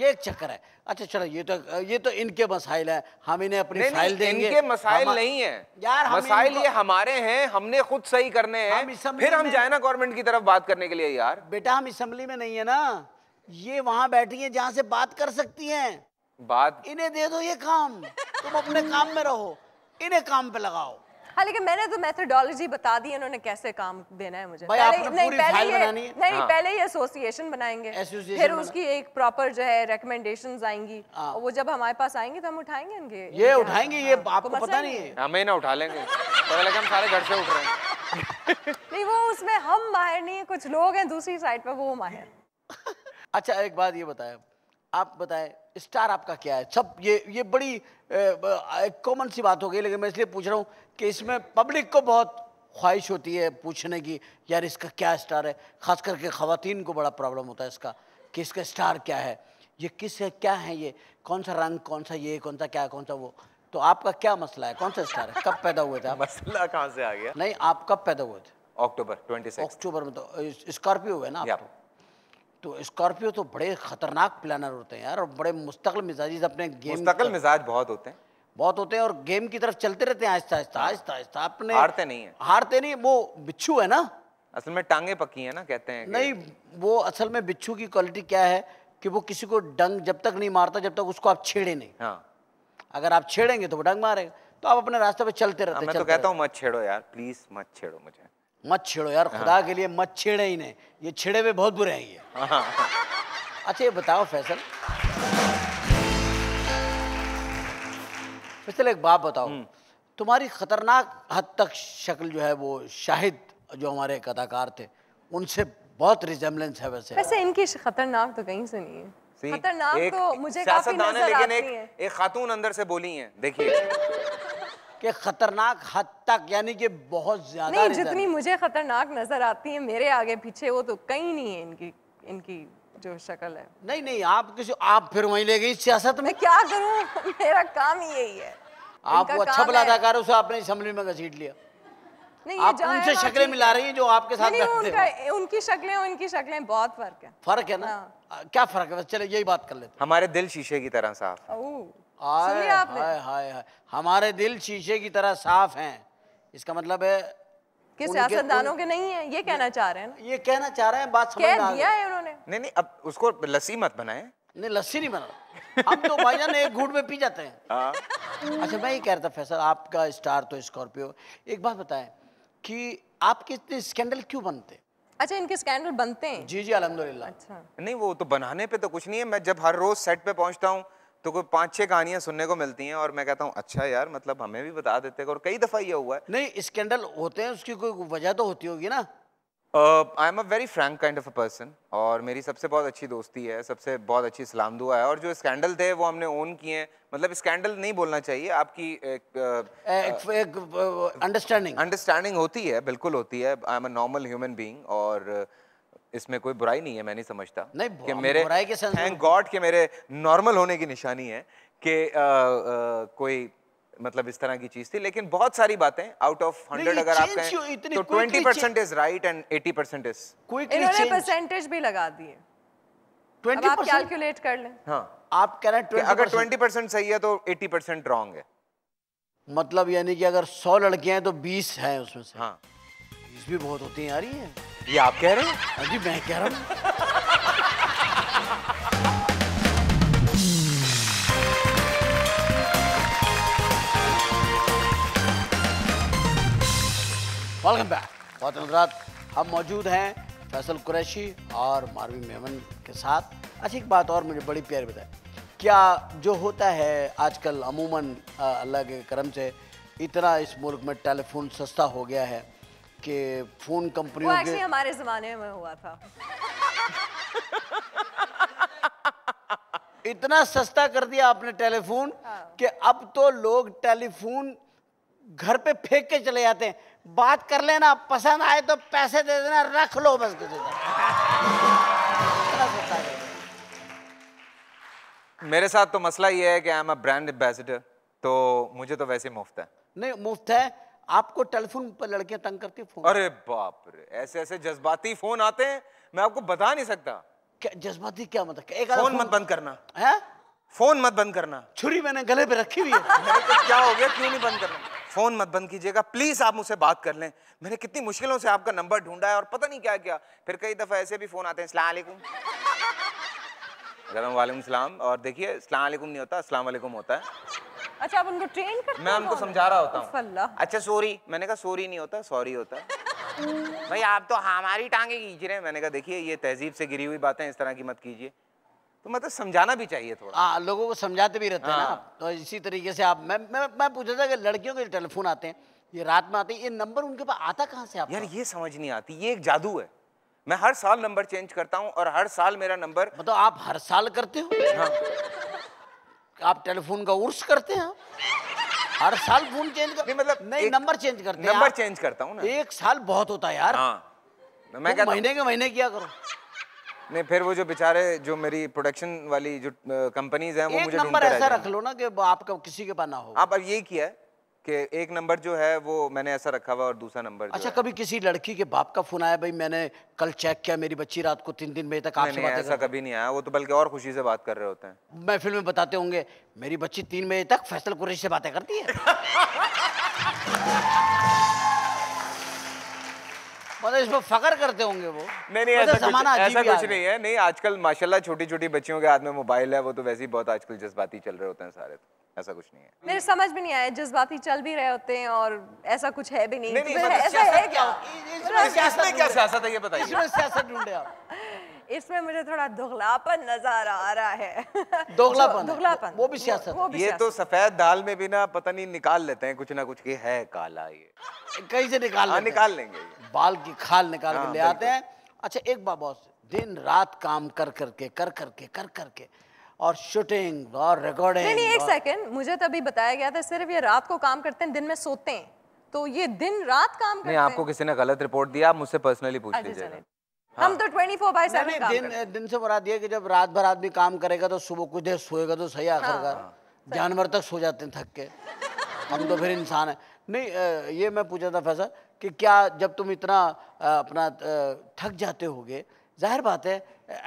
ये चक्कर है अच्छा चलो ये तो ये तो इनके मसाइल है हम इन्हें अपनी नहीं, फाइल देंगे इनके मसाइल नहीं है यार मसाइल ये हमारे हैं हमने खुद सही करने हैं फिर हम जाए ना गवर्नमेंट की तरफ बात करने के लिए यार बेटा हम असेंबली में नहीं है ना ये वहां बैठी है जहाँ से बात कर सकती है बात इन्हें दे दो ये काम तुम अपने काम में रहो इन्हें काम पे लगाओ हाँ लेकिन मैंने तो मेथडोलॉजी बता दी उन्होंने कैसे काम देना है मुझे भाई पहले नहीं पूरी पहले ये नहीं हाँ। पहले ही एसोसिएशन बनाएंगे फिर बना। उसकी एक प्रॉपर जो है रिकमेंडेशन आएंगी हाँ। वो जब हमारे पास आएंगे तो हम उठाएंगे इनके ये उठाएंगे ये हाँ। आपको तो पता नहीं है हमें ना उठा लेंगे पता लगा हम सारे घर से उठ रहे हैं नहीं वो उसमें हम माहिर नहीं है कुछ लोग हैं दूसरी साइड पर वो माहिर अच्छा एक बात ये बताया आप बताएं स्टार आपका क्या है सब ये ये बड़ी कॉमन सी बात हो गई लेकिन मैं इसलिए पूछ रहा हूँ कि इसमें पब्लिक को बहुत ख्वाहिश होती है पूछने की यार इसका क्या स्टार है ख़ास करके ख़वान को बड़ा प्रॉब्लम होता है इसका कि इसका स्टार क्या है ये किस है क्या है ये कौन सा रंग कौन सा ये कौन सा क्या कौन सा वो तो आपका क्या मसला है कौन सा स्टार है कब पैदा हुए थे आप मसला कहाँ से आ गया नहीं आप कब पैदा हुए थे अक्टूबर ट्वेंटी अक्टूबर में तो स्कॉर्पियो हुए ना आप तो? तो स्कॉर्पियो तो बड़े खतरनाक प्लानर होते हैं यार और बड़े मुस्तकिल मिजाजी अपने गेम मुस्तकिल मिजाज बहुत होते हैं बहुत होते हैं और गेम की तरफ चलते रहते हैं आहिस्ता आहिस्ता हाँ। आहिस्ता आहिस्ता अपने हारते नहीं है हारते नहीं वो बिच्छू है ना असल में टांगे पकी है ना कहते हैं नहीं वो असल में बिच्छू की क्वालिटी क्या है कि वो किसी को डंग जब तक नहीं मारता जब तक उसको आप छेड़े नहीं हाँ अगर आप छेड़ेंगे तो वो डंग मारेगा तो आप अपने रास्ते पे चलते रहते हाँ, मैं तो कहता हूँ मत छेड़ो यार प्लीज मत छेड़ो मुझे मत छेड़ो यार हाँ। खुदा के लिए मत छेड़े ही नहीं ये छेड़े हुए बहुत बुरे हैं ये हाँ। अच्छा ये बताओ फैसल फैसल एक बात बताओ हम्म। तुम्हारी खतरनाक हद तक शक्ल जो है वो शाहिद जो हमारे कदाकार थे उनसे बहुत रिजेम्बलेंस है वैसे वैसे इनकी खतरनाक तो कहीं से नहीं है खतरनाक तो मुझे काफी नजर लेकिन एक, एक खातून अंदर से बोली है देखिए कि खतरनाक हद तक यानी कि बहुत ज्यादा नहीं जितनी मुझे खतरनाक नजर आती है मेरे आगे पीछे वो तो कहीं नहीं है इनकी इनकी जो शक्ल है नहीं नहीं आप किसी आप फिर वहीं ले गई सियासत में क्या करूँ मेरा काम ही यही है आपको अच्छा बला था उसे आपने असेंबली में घसीट लिया नहीं ये शक्लें मिला रही हैं जो आपके साथ नहीं, नहीं, उनका, उनकी शक्लें उनकी शक्लें बहुत फर्क है फर्क है ना हाँ। क्या फर्क है चले यही बात कर लेते हमारे दिल शीशे की तरह साफ आए, आपने? हाय हाय हाय हमारे दिल शीशे की तरह साफ हैं इसका मतलब है कि सियासतदानों के नहीं है ये कहना चाह रहे हैं ना ये कहना चाह रहे हैं बात समझ कह दिया है उन्होंने नहीं नहीं अब उसको लस्सी मत बनाए नहीं लस्सी नहीं बना हम तो भाईजान एक घूट में पी जाते हैं हाँ। अच्छा मैं ये कह रहा था फैसल आपका स्टार तो स्कॉर्पियो एक बात बताएं कि आपके इतने स्कैंडल क्यों बनते अच्छा इनके स्कैंडल बनते हैं जी जी अलहमदुल्ला अच्छा नहीं वो तो बनाने पे तो कुछ नहीं है मैं जब हर रोज सेट पे पहुंचता हूँ तो कोई पांच छह कहानियां सुनने को मिलती हैं और मैं कहता हूँ अच्छा यार मतलब हमें भी बता देते और कई दफा ये हुआ है नहीं स्कैंडल होते हैं उसकी कोई वजह तो होती होगी ना I am a very frank kind of a person और मेरी सबसे बहुत अच्छी दोस्ती है सबसे बहुत अच्छी सलाम दुआ है और जो स्कैंडल थे वो हमने ओन किए हैं मतलब स्कैंडल नहीं बोलना चाहिए आपकी एक अंडरस्टैंडिंग uh, अंडरस्टैंडिंग होती है बिल्कुल होती है I am a normal human being और uh, इसमें कोई बुराई नहीं है मैं नहीं समझता नहीं कि तो मेरे बुराई के थैंक गॉड के मेरे नॉर्मल होने की निशानी है कि कोई मतलब इस तरह की चीज थी लेकिन बहुत सारी बातें आउट ऑफ हंड्रेड अगर आप कहें तो twenty percent is right and eighty percent is इन्होंने परसेंटेज भी लगा दिए आप कैलकुलेट कर लें हाँ आप कह रहे हैं अगर ट्वेंटी परसेंट सही है तो एटी परसेंट रॉन्ग है मतलब यानी कि अगर सौ लड़कियां हैं तो बीस हैं उसमें से हाँ बीस भी बहुत होती हैं यार ये ये आप कह रहे हैं हाँ जी मैं कह रहा हूँ वेलकम बैक बहुत हजरात हम मौजूद हैं फैसल कुरैशी और मारवी मेमन के साथ अच्छी एक बात और मुझे बड़ी प्यारी बताए क्या जो होता है आजकल अमूमन अल्लाह के करम से इतना इस मुल्क में टेलीफोन सस्ता हो गया है के फोन कंपनियों के हमारे जमाने में हुआ था इतना सस्ता कर दिया आपने टेलीफोन हाँ। कि अब तो लोग टेलीफोन घर पे फेंक के चले जाते हैं बात कर लेना पसंद आए तो पैसे दे देना रख लो बस मेरे साथ तो मसला ये है कि I am a brand ambassador तो मुझे तो वैसे मुफ्त है नहीं मुफ्त है आपको टेलीफोन पर लड़कियां तंग करती फोन अरे बाप रे ऐसे ऐसे जज्बाती फोन आते हैं मैं आपको बता नहीं सकता क्या जज्बाती क्या मतलब एक फोन, फोन मत बंद करना है फोन मत बंद करना छुरी मैंने गले पे रखी हुई है तो क्या हो गया क्यों नहीं बंद करना फोन मत बंद कीजिएगा प्लीज आप मुझसे बात कर लें मैंने कितनी मुश्किलों से आपका नंबर ढूंढा है और पता नहीं क्या क्या फिर कई दफा ऐसे भी फोन आते हैं सलामकुम अगर वालेकुम सलाम और देखिए सलामकुम नहीं होता असलाम वालेकुम होता है अच्छा आप उनको ट्रेन कर मैं उनको समझा रहा होता हूँ अच्छा सॉरी मैंने कहा सॉरी नहीं होता सॉरी होता भाई आप तो हमारी टांगे खींच रहे हैं मैंने कहा देखिए ये तहजीब से गिरी हुई बातें इस तरह की मत कीजिए तो मतलब समझाना भी चाहिए थोड़ा हाँ लोगों को समझाते भी रहते हैं ना हाँ। तो इसी तरीके से आप मैं मैं, मैं पूछा था कि लड़कियों के टेलीफोन आते हैं ये रात में आते हैं ये नंबर उनके पास आता कहाँ से आप यार ये समझ नहीं आती ये एक जादू है मैं हर साल नंबर चेंज करता हूँ और हर साल मेरा नंबर मतलब आप हर साल करते हो हाँ। आप टेलीफोन का उर्स करते हैं हर साल फोन चेंज कर नहीं मतलब नहीं नंबर चेंज करते हैं नंबर चेंज करता हूँ एक साल बहुत होता है यार हाँ मैं क्या महीने के महीने किया करो नहीं फिर वो जो बेचारे जो मेरी प्रोडक्शन वाली जो कंपनीज हैं वो मुझे नंबर ऐसा रख लो ना कि आपका किसी के पास ना हो आप अब यही किया है कि एक नंबर जो है वो मैंने ऐसा रखा हुआ और दूसरा नंबर अच्छा कभी किसी लड़की के बाप का फोन आया भाई मैंने कल चेक किया मेरी बच्ची रात को तीन दिन बजे तक आपसे बातें ऐसा कभी नहीं आया वो तो बल्कि और खुशी से बात कर रहे होते हैं मैं फिल्म में बताते होंगे मेरी बच्ची तीन बजे तक फैसल कुरेश से बातें करती है मतलब इस पर फकर करते होंगे वो नहीं नहीं मतलब ऐसा कुछ, ऐसा कुछ नहीं है नहीं आजकल माशाल्लाह छोटी छोटी बच्चियों के हाथ में मोबाइल है वो तो वैसे ही बहुत आजकल जज्बाती चल रहे होते हैं सारे ऐसा कुछ नहीं है मेरे समझ भी नहीं आया जज्बाती चल भी रहे होते हैं और ऐसा कुछ है भी नहीं, नहीं, नहीं इसमें मुझे थोड़ा दोगलापन नजर आ रहा है वो भी सियासत ये तो सफेद दाल में भी ना पता नहीं निकाल लेते हैं कुछ ना कुछ है काला ये कहीं से निकाल हाँ, निकाल लेंगे बाल की खाल निकाल के हाँ, ले आते हैं अच्छा एक बार बॉस दिन रात काम कर करके कर करके कर करके और शूटिंग और रिकॉर्डिंग नहीं एक सेकंड मुझे तभी तो बताया गया था सिर्फ ये रात को काम करते हैं दिन में सोते हैं तो ये दिन रात काम करते नहीं आपको किसी ने गलत रिपोर्ट दिया आप मुझसे पर्सनली पूछ अच्छा, लीजिए हाँ। हम तो 24 बाय 7 काम दिन दिन से मुराद दिया कि जब रात भर आदमी काम करेगा तो सुबह कुछ देर सोएगा तो सही आकर हाँ।, हाँ। जानवर तक सो जाते हैं थक के हम तो फिर इंसान है नहीं ये मैं पूछा था फैसल कि क्या जब तुम इतना अपना थक जाते होगे जाहिर बात है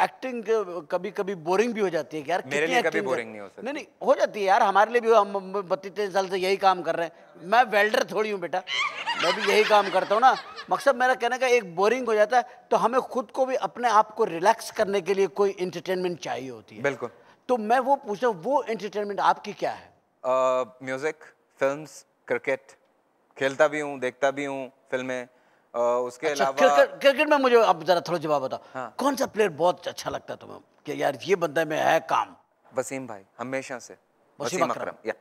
एक्टिंग कभी कभी बोरिंग भी हो जाती है कि यार मेरे लिए कभी बोरिंग नहीं हो सकती नहीं नहीं हो जाती है यार हमारे लिए भी हम बत्तीस तेईस साल से यही काम कर रहे हैं मैं वेल्डर थोड़ी हूँ बेटा मैं भी यही काम करता हूँ ना मकसद मेरा कहने का एक बोरिंग हो जाता है तो हमें खुद को भी अपने आप को रिलैक्स करने के लिए कोई इंटरटेनमेंट चाहिए होती है बिल्कुल तो मैं वो पूछ रहा हूँ वो इंटरटेनमेंट आपकी क्या है म्यूजिक फिल्म क्रिकेट खेलता भी हूँ देखता भी हूँ फिल्में उसके अच्छा, अलावा क्रिकेट क्रिकेट में मुझे अब जरा थोड़ा जवाब बताओ हाँ। कौन सा प्लेयर बहुत अच्छा लगता है तुम्हें कि यार ये बंदे में है काम वसीम भाई हमेशा से वसीम अकरम या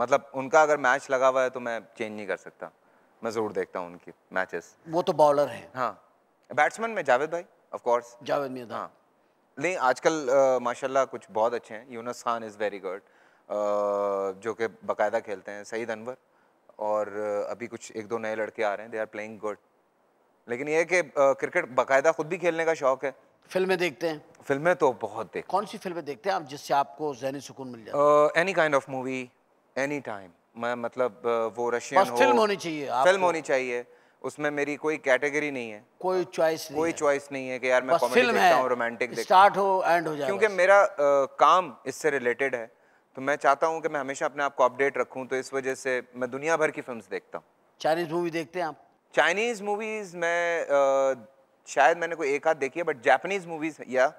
मतलब उनका अगर मैच लगा हुआ है तो मैं चेंज नहीं कर सकता मैं जरूर देखता हूँ उनकी मैचेस वो तो बॉलर है हाँ बैट्समैन में जावेद भाई ऑफकोर्स जावेद मियाँ हाँ नहीं आजकल माशाल्लाह कुछ बहुत अच्छे हैं Younis Khan is very good जो कि बाकायदा खेलते हैं सईद अनवर और अभी कुछ एक दो नए लड़के आ रहे हैं दे आर प्लेइंग गुड लेकिन ये कि क्रिकेट बाकायदा खुद भी खेलने का शौक है फिल्में देखते हैं फिल्में तो बहुत देखते कौन सी फिल्में देखते हैं आप जिससे आपको जहनी सुकून मिल जाए any kind of movie any time मैं मतलब वो रशियन हो, फिल्म होनी चाहिए फिल्म होनी चाहिए उसमें मेरी कोई कैटेगरी नहीं है कोई चॉइस कोई चॉइस नहीं है कि यार मैं कॉमेडी देखता हूँ रोमांटिक देखता हूँ स्टार्ट हो एंड हो जाए क्योंकि मेरा काम इससे रिलेटेड है तो मैं चाहता हूँ कि मैं हमेशा अपने आप को अपडेट रखूँ तो इस वजह से मैं दुनिया भर की फिल्म देखता हूँ चाइनीज़ मूवी देखते हैं आप चाइनीज़ मूवीज़ मैं आ, शायद मैंने कोई एक हाथ देखी है बट जैपनीज मूवीज़ या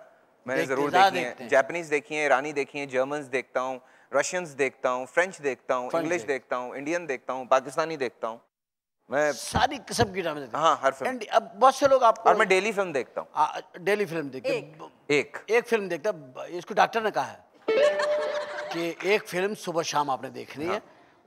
मैंने ज़रूर देखी है जैपनीज देखी है रानी देखी है जर्मन देखता हूँ रशियंस देखता हूँ फ्रेंच देखता हूँ इंग्लिश देखता हूँ इंडियन देखता हूँ पाकिस्तानी देखता हूँ मैं सारी किस्म की ड्रामे हाँ हर फिल्म अब बहुत से लोग आप और मैं डेली फिल्म देखता हूँ डेली फिल्म देखते एक एक फिल्म देखता इसको डॉक्टर ने कहा है कि एक फिल्म सुबह शाम आपने देखनी है हाँ।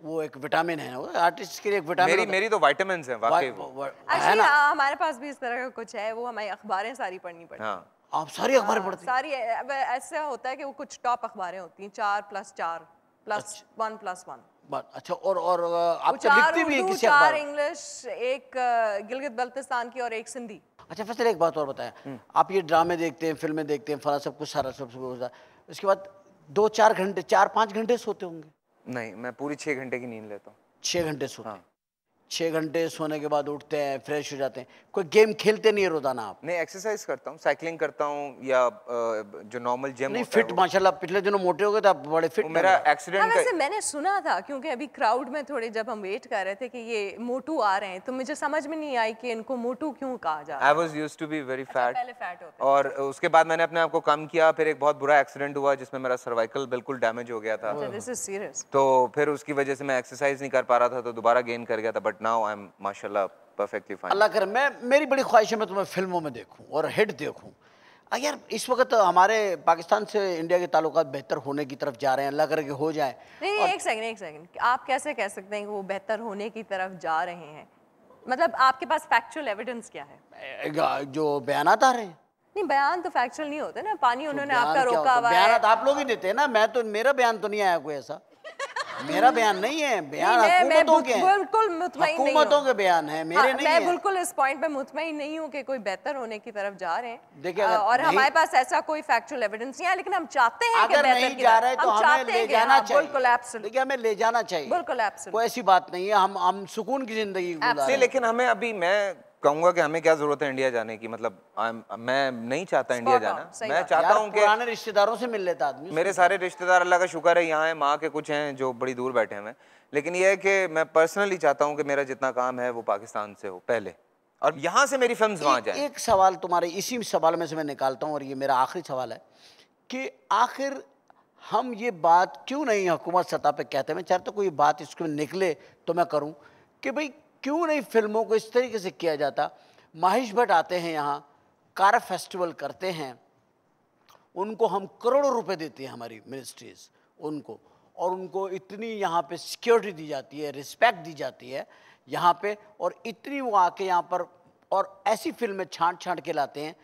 वो एक विटामिन है आर्टिस्ट के लिए एक विटामिन मेरी मेरी तो विटामिन हैं वाकई वा, वा, हाँ, हमारे पास भी इस तरह का कुछ है वो हमारी अखबारें सारी पढ़नी पड़ती हाँ। आप सारी अखबारें हाँ, पढ़ते हैं सारी अब ऐसा होता है कि वो कुछ टॉप अखबारें होती हैं चार प्लस चार प्लस वन प्लस वन अच्छा और और आप लिखती भी किसी चार इंग्लिश एक गिलगित बल्तिस्तान की और एक सिंधी अच्छा फिर एक बात और बताएं हम्म। आप ये ड्रामे देखते हैं फिल्में देखते हैं फला सब कुछ सारा सब कुछ इसके बाद दो चार घंटे चार पाँच घंटे सोते होंगे नहीं मैं पूरी छः घंटे की नींद लेता हूँ छः घंटे सोता हाँ छः घंटे सोने के बाद उठते हैं फ्रेश हो जाते हैं कोई गेम खेलते नहीं है रोजाना आप नहीं एक्सरसाइज करता हूँ साइकिलिंग करता हूँ या जो नॉर्मल जिम नहीं फिट माशाल्लाह पिछले दिनों मोटे हो गए थे आप बड़े फिट मेरा एक्सीडेंट हाँ, वैसे मैंने सुना था क्योंकि अभी क्राउड में थोड़े जब हम वेट कर रहे थे कि ये मोटू आ रहे हैं तो मुझे समझ में नहीं आई कि इनको मोटू क्यों कहा जा I was used to be very fat और उसके बाद मैंने अपने आप को कम किया फिर एक बहुत बुरा एक्सीडेंट हुआ जिसमें मेरा सर्वाइकल बिल्कुल डैमेज हो गया था अच्छा, तो फिर उसकी वजह से मैं एक्सरसाइज नहीं कर पा रहा था तो दोबारा गेन कर गया था but but now I am माशाल्लाह परफेक्टली फाइन अल्लाह करे मैं मेरी बड़ी ख्वाहिश है मैं तुम्हें फिल्मों में देखूं और हिट देखूं यार इस वक्त हमारे पाकिस्तान से इंडिया के ताल्लुक बेहतर होने की तरफ जा रहे हैं अल्लाह करे कि हो जाए नहीं और... एक सेकंड एक सेकंड आप कैसे कह सकते हैं कि वो बेहतर होने की तरफ जा रहे हैं मतलब आपके पास फैक्चुअल एविडेंस क्या है जो बयान आ रहे हैं नहीं बयान तो फैक्चुअल नहीं होते ना पानी तो उन्होंने आपका रोका हुआ है बयान आप लोग ही देते हैं ना मैं तो मेरा बयान तो नहीं आया कोई ऐसा मेरा बयान नहीं है बयान हुकूमतों के बिल्कुल मुतमिन हुकूमतों के बयान है मेरे हाँ, नहीं मैं बिल्कुल इस पॉइंट पे मुतमिन नहीं हूँ कि कोई बेहतर होने की तरफ जा रहे हैं देखिए और हमारे पास ऐसा कोई फैक्चुअल एविडेंस नहीं है लेकिन हम चाहते हैं अगर नहीं जा रहे तो हमें ले जाना हाँ, चाहिए बिल्कुल देखिए हमें ले जाना चाहिए बिल्कुल कोई ऐसी बात नहीं है हम हम सुकून की जिंदगी लेकिन हमें अभी मैं कहूंगा कि हमें क्या जरूरत है इंडिया जाने की मतलब मैं नहीं चाहता इंडिया जाना मैं चाहता हूँ कि पुराने रिश्तेदारों से मिल लेता आदमी मेरे सारे रिश्तेदार अल्लाह का शुक्र है यहाँ है माँ के कुछ हैं जो बड़ी दूर बैठे हैं लेकिन यह है कि मैं पर्सनली चाहता हूँ कि मेरा जितना काम है वो पाकिस्तान से हो पहले और यहाँ से मेरी फिल्म वहाँ जाए एक सवाल तुम्हारे इसी सवाल में से मैं निकालता हूँ और ये मेरा आखिरी सवाल है कि आखिर हम ये बात क्यों नहीं हुकूमत सतह पर कहते हैं मैं चाहता कोई बात इसको निकले तो मैं करूँ कि भाई क्यों नहीं फिल्मों को इस तरीके से किया जाता माहिश भट्ट आते हैं यहाँ कार फेस्टिवल करते हैं उनको हम करोड़ों रुपए देते हैं हमारी मिनिस्ट्रीज उनको और उनको इतनी यहाँ पे सिक्योरिटी दी जाती है रिस्पेक्ट दी जाती है यहाँ पे और इतनी वो आके यहाँ पर और ऐसी फिल्में छांट छांट के लाते हैं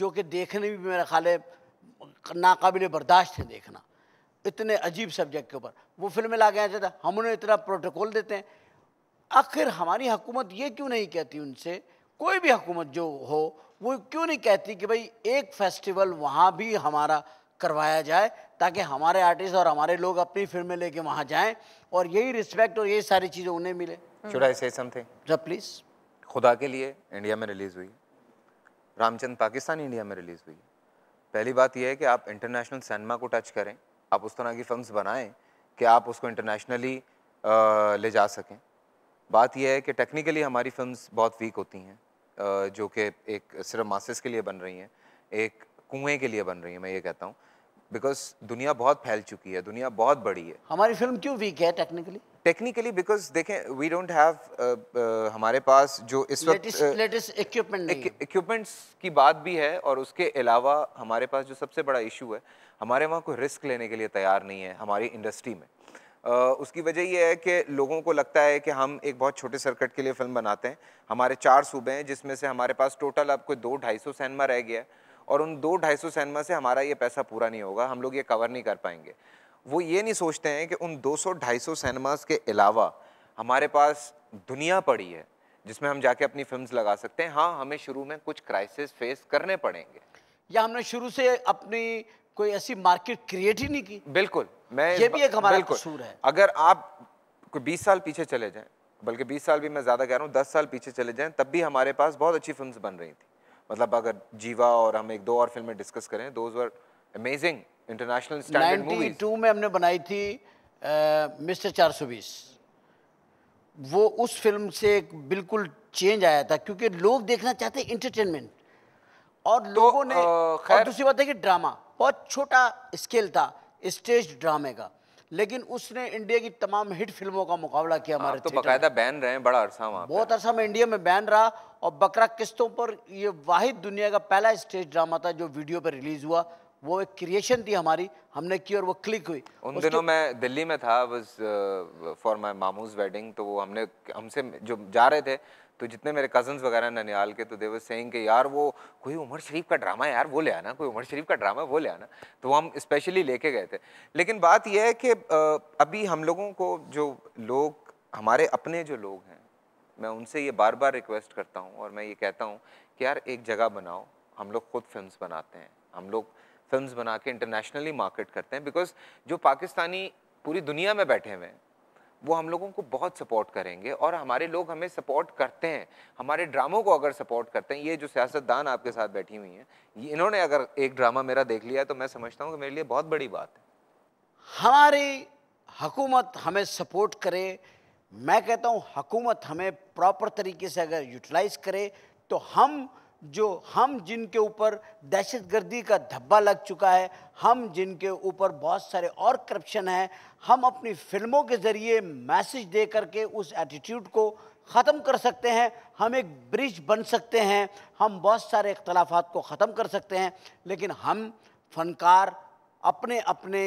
जो कि देखने में भी मेरा ख्याल नाकाबिल नाकबिल बर्दाश्त है देखना इतने अजीब सब्जेक्ट के ऊपर वो फिल्में ला के आ जाता हम उन्हें इतना प्रोटोकॉल देते हैं आखिर हमारी हुकूमत ये क्यों नहीं कहती उनसे कोई भी हुकूमत जो हो वो क्यों नहीं कहती कि भाई एक फेस्टिवल वहाँ भी हमारा करवाया जाए ताकि हमारे आर्टिस्ट और हमारे लोग अपनी फिल्में लेके वहाँ जाएं और यही रिस्पेक्ट और यही सारी चीज़ें उन्हें मिले जब प्लीज़ खुदा के लिए इंडिया में रिलीज़ हुई रामचंद पाकिस्तान इंडिया में रिलीज़ हुई पहली बात यह है कि आप इंटरनेशनल सिनेमा को टच करें आप उस तरह की फिल्म बनाएँ कि आप उसको इंटरनेशनली ले जा सकें बात यह है कि टेक्निकली हमारी फिल्म्स बहुत वीक होती हैं जो कि एक सिर्फ मासेस के लिए बन रही हैं एक कुएं के लिए बन रही हैं मैं ये कहता हूँ बिकॉज दुनिया बहुत फैल चुकी है दुनिया बहुत बड़ी है हमारी फिल्म क्यों वीक है टेक्निकली टेक्निकली बिकॉज देखें वी डोंट हैव हमारे पास जो इस वक्त लेटेस्ट इक्विपमेंट इक्विपमेंट्स की बात भी है और उसके अलावा हमारे पास जो सबसे बड़ा इशू है हमारे वहाँ कोई रिस्क लेने के लिए तैयार नहीं है हमारी इंडस्ट्री में उसकी वजह यह है कि लोगों को लगता है कि हम एक बहुत छोटे सर्कट के लिए फिल्म बनाते हैं हमारे चार सूबे हैं जिसमें से हमारे पास टोटल अब कोई दो ढाई सौ सैनमा रह गया है और उन दो ढाई सौ सैनमा से हमारा ये पैसा पूरा नहीं होगा हम लोग ये कवर नहीं कर पाएंगे वो ये नहीं सोचते हैं कि उन दो सौ ढाई सौ सैनमास के अलावा हमारे पास दुनिया पड़ी है जिसमें हम जाके अपनी फिल्म लगा सकते हैं हाँ हमें शुरू में कुछ क्राइसिस फेस करने पड़ेंगे या हमने शुरू से अपनी कोई ऐसी मार्केट क्रिएट ही नहीं की बिल्कुल मैं ये भी एक हमारा कसूर है अगर आप कोई बीस साल पीछे चले जाएं बल्कि बीस साल भी मैं ज़्यादा कह रहा हूँ दस साल पीछे चले जाएं तब भी हमारे पास बहुत अच्छी फिल्म बन रही थी मतलब अगर जीवा और हम एक दो और फिल्में डिस्कस करें those were amazing international standard movies 92 में हमने बनाई थी मिस्टर चार वो उस फिल्म से एक बिल्कुल चेंज आया था क्योंकि लोग देखना चाहते इंटरटेनमेंट और तो, लोगों ने दूसरी बात है कि ड्रामा बहुत छोटा स्केल था स्टेज ड्रामे का लेकिन उसने इंडिया की तमाम हिट फिल्मों का मुकाबला किया हमारे तो बकायदा बैन रहे हैं बड़ा अरसा वहाँ बहुत अरसा में इंडिया में बैन रहा और बकरा किस्तों पर ये वाहिद दुनिया का पहला स्टेज ड्रामा था जो वीडियो पर रिलीज हुआ वो एक क्रिएशन थी हमारी हमने की और वो क्लिक हुई उन दिनों मैं दिल्ली में था was for my mamu's wedding तो वो हमने हमसे जो जा रहे थे तो जितने मेरे कजन्स वगैरह ननियाल के तो देवर सिंह के यार वो कोई उमर शरीफ का ड्रामा यार वो ले आना कोई उमर शरीफ का ड्रामा वो ले आना तो हम स्पेशली लेके गए थे लेकिन बात यह है कि अभी हम लोगों को जो लोग हमारे अपने जो लोग हैं मैं उनसे ये बार बार रिक्वेस्ट करता हूँ और मैं ये कहता हूँ कि यार एक जगह बनाओ हम लोग खुद फिल्म बनाते हैं हम लोग फिल्म बना के इंटरनेशनली मार्केट करते हैं बिकॉज जो पाकिस्तानी पूरी दुनिया में बैठे हुए हैं वो हम लोगों को बहुत सपोर्ट करेंगे और हमारे लोग हमें सपोर्ट करते हैं हमारे ड्रामों को अगर सपोर्ट करते हैं ये जो सियासतदान आपके साथ बैठी हुई हैं इन्होंने अगर एक ड्रामा मेरा देख लिया तो मैं समझता हूँ कि मेरे लिए बहुत बड़ी बात है हमारी हकूमत हमें सपोर्ट करे मैं कहता हूँ हकूमत हमें प्रॉपर तरीके से अगर यूटिलाइज करे तो हम जो हम जिनके ऊपर दहशतगर्दी का धब्बा लग चुका है हम जिनके ऊपर बहुत सारे और करप्शन है हम अपनी फिल्मों के ज़रिए मैसेज दे करके उस एटीट्यूड को ख़त्म कर सकते हैं हम एक ब्रिज बन सकते हैं हम बहुत सारे इख्तलाफात को ख़त्म कर सकते हैं लेकिन हम फनकार अपने अपने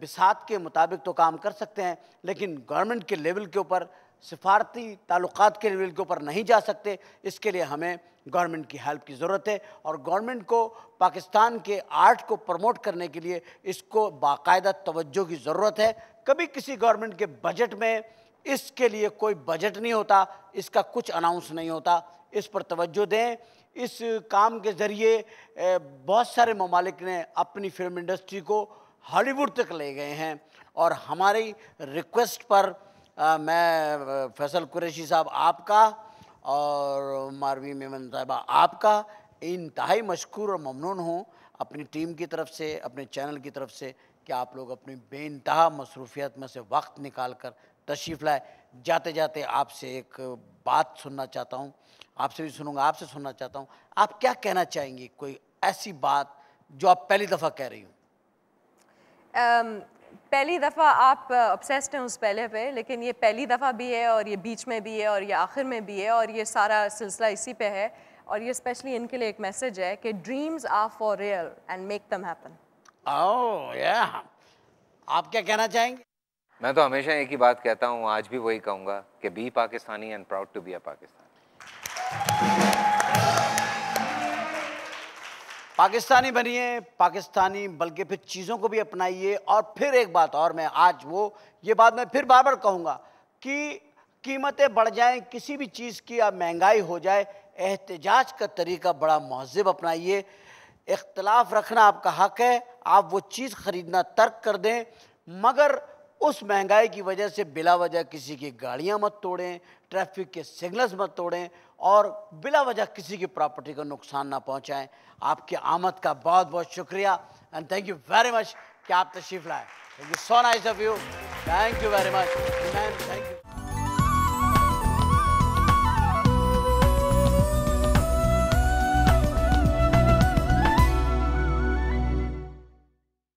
बिसात के मुताबिक तो काम कर सकते हैं लेकिन गवर्नमेंट के लेवल के ऊपर सिफारती ताल्लुक़ के लेवल के ऊपर नहीं जा सकते इसके लिए हमें गवर्नमेंट की हेल्प की ज़रूरत है और गवर्नमेंट को पाकिस्तान के आर्ट को प्रमोट करने के लिए इसको बाकायदा तवज्जो की ज़रूरत है कभी किसी गवर्नमेंट के बजट में इसके लिए कोई बजट नहीं होता इसका कुछ अनाउंस नहीं होता इस पर तवज्जो दें इस काम के ज़रिए बहुत सारे ममालिक ने अपनी फिल्म इंडस्ट्री को हॉलीवुड तक ले गए हैं और हमारी रिक्वेस्ट पर आ, मैं फैसल कुरैशी साहब आपका और मारवी मेमन साहबा आपका इंतहाई मशहूर और ममनून हूँ अपनी टीम की तरफ से अपने चैनल की तरफ से कि आप लोग अपनी बे इनतहा मसरूफियत में से वक्त निकाल कर तशरीफ़ लाए जाते जाते आपसे एक बात सुनना चाहता हूँ आपसे भी सुनूंगा आपसे सुनना चाहता हूँ आप क्या कहना चाहेंगी कोई ऐसी बात जो आप पहली दफ़ा कह रही हूँ पहली दफ़ा आप ऑब्सेस्ड हैं उस पहले पे लेकिन ये पहली दफ़ा भी है और ये बीच में भी है और ये आखिर में भी है और ये सारा सिलसिला इसी पे है और ये स्पेशली इनके लिए एक मैसेज है कि dreams are for real and make them happen oh आप क्या कहना चाहेंगे मैं तो हमेशा एक ही बात कहता हूँ आज भी वही कहूँगा कि be Pakistani and proud to be a Pakistani Pakistani बनिए पाकिस्तानी बल्कि फिर चीज़ों को भी अपनाइए और फिर एक बात और मैं आज वो ये बात मैं फिर बार बार कहूँगा कि कीमतें बढ़ जाएं किसी भी चीज़ की या महंगाई हो जाए एहतजाज का तरीका बड़ा महजब अपनाइए इख्तलाफ रखना आपका हक है आप वो चीज़ ख़रीदना तर्क कर दें मगर उस महंगाई की वजह से बिला वजह किसी की गाड़ियाँ मत तोड़ें ट्रैफिक के सिग्नल्स मत तोड़ें और बिला वजह किसी की प्रॉपर्टी को नुकसान ना पहुंचाएं आपकी आमद का बहुत बहुत शुक्रिया and thank you very much कि आप तशरीफ़ लाए thank you so nice of you thank you very much ma'am thank you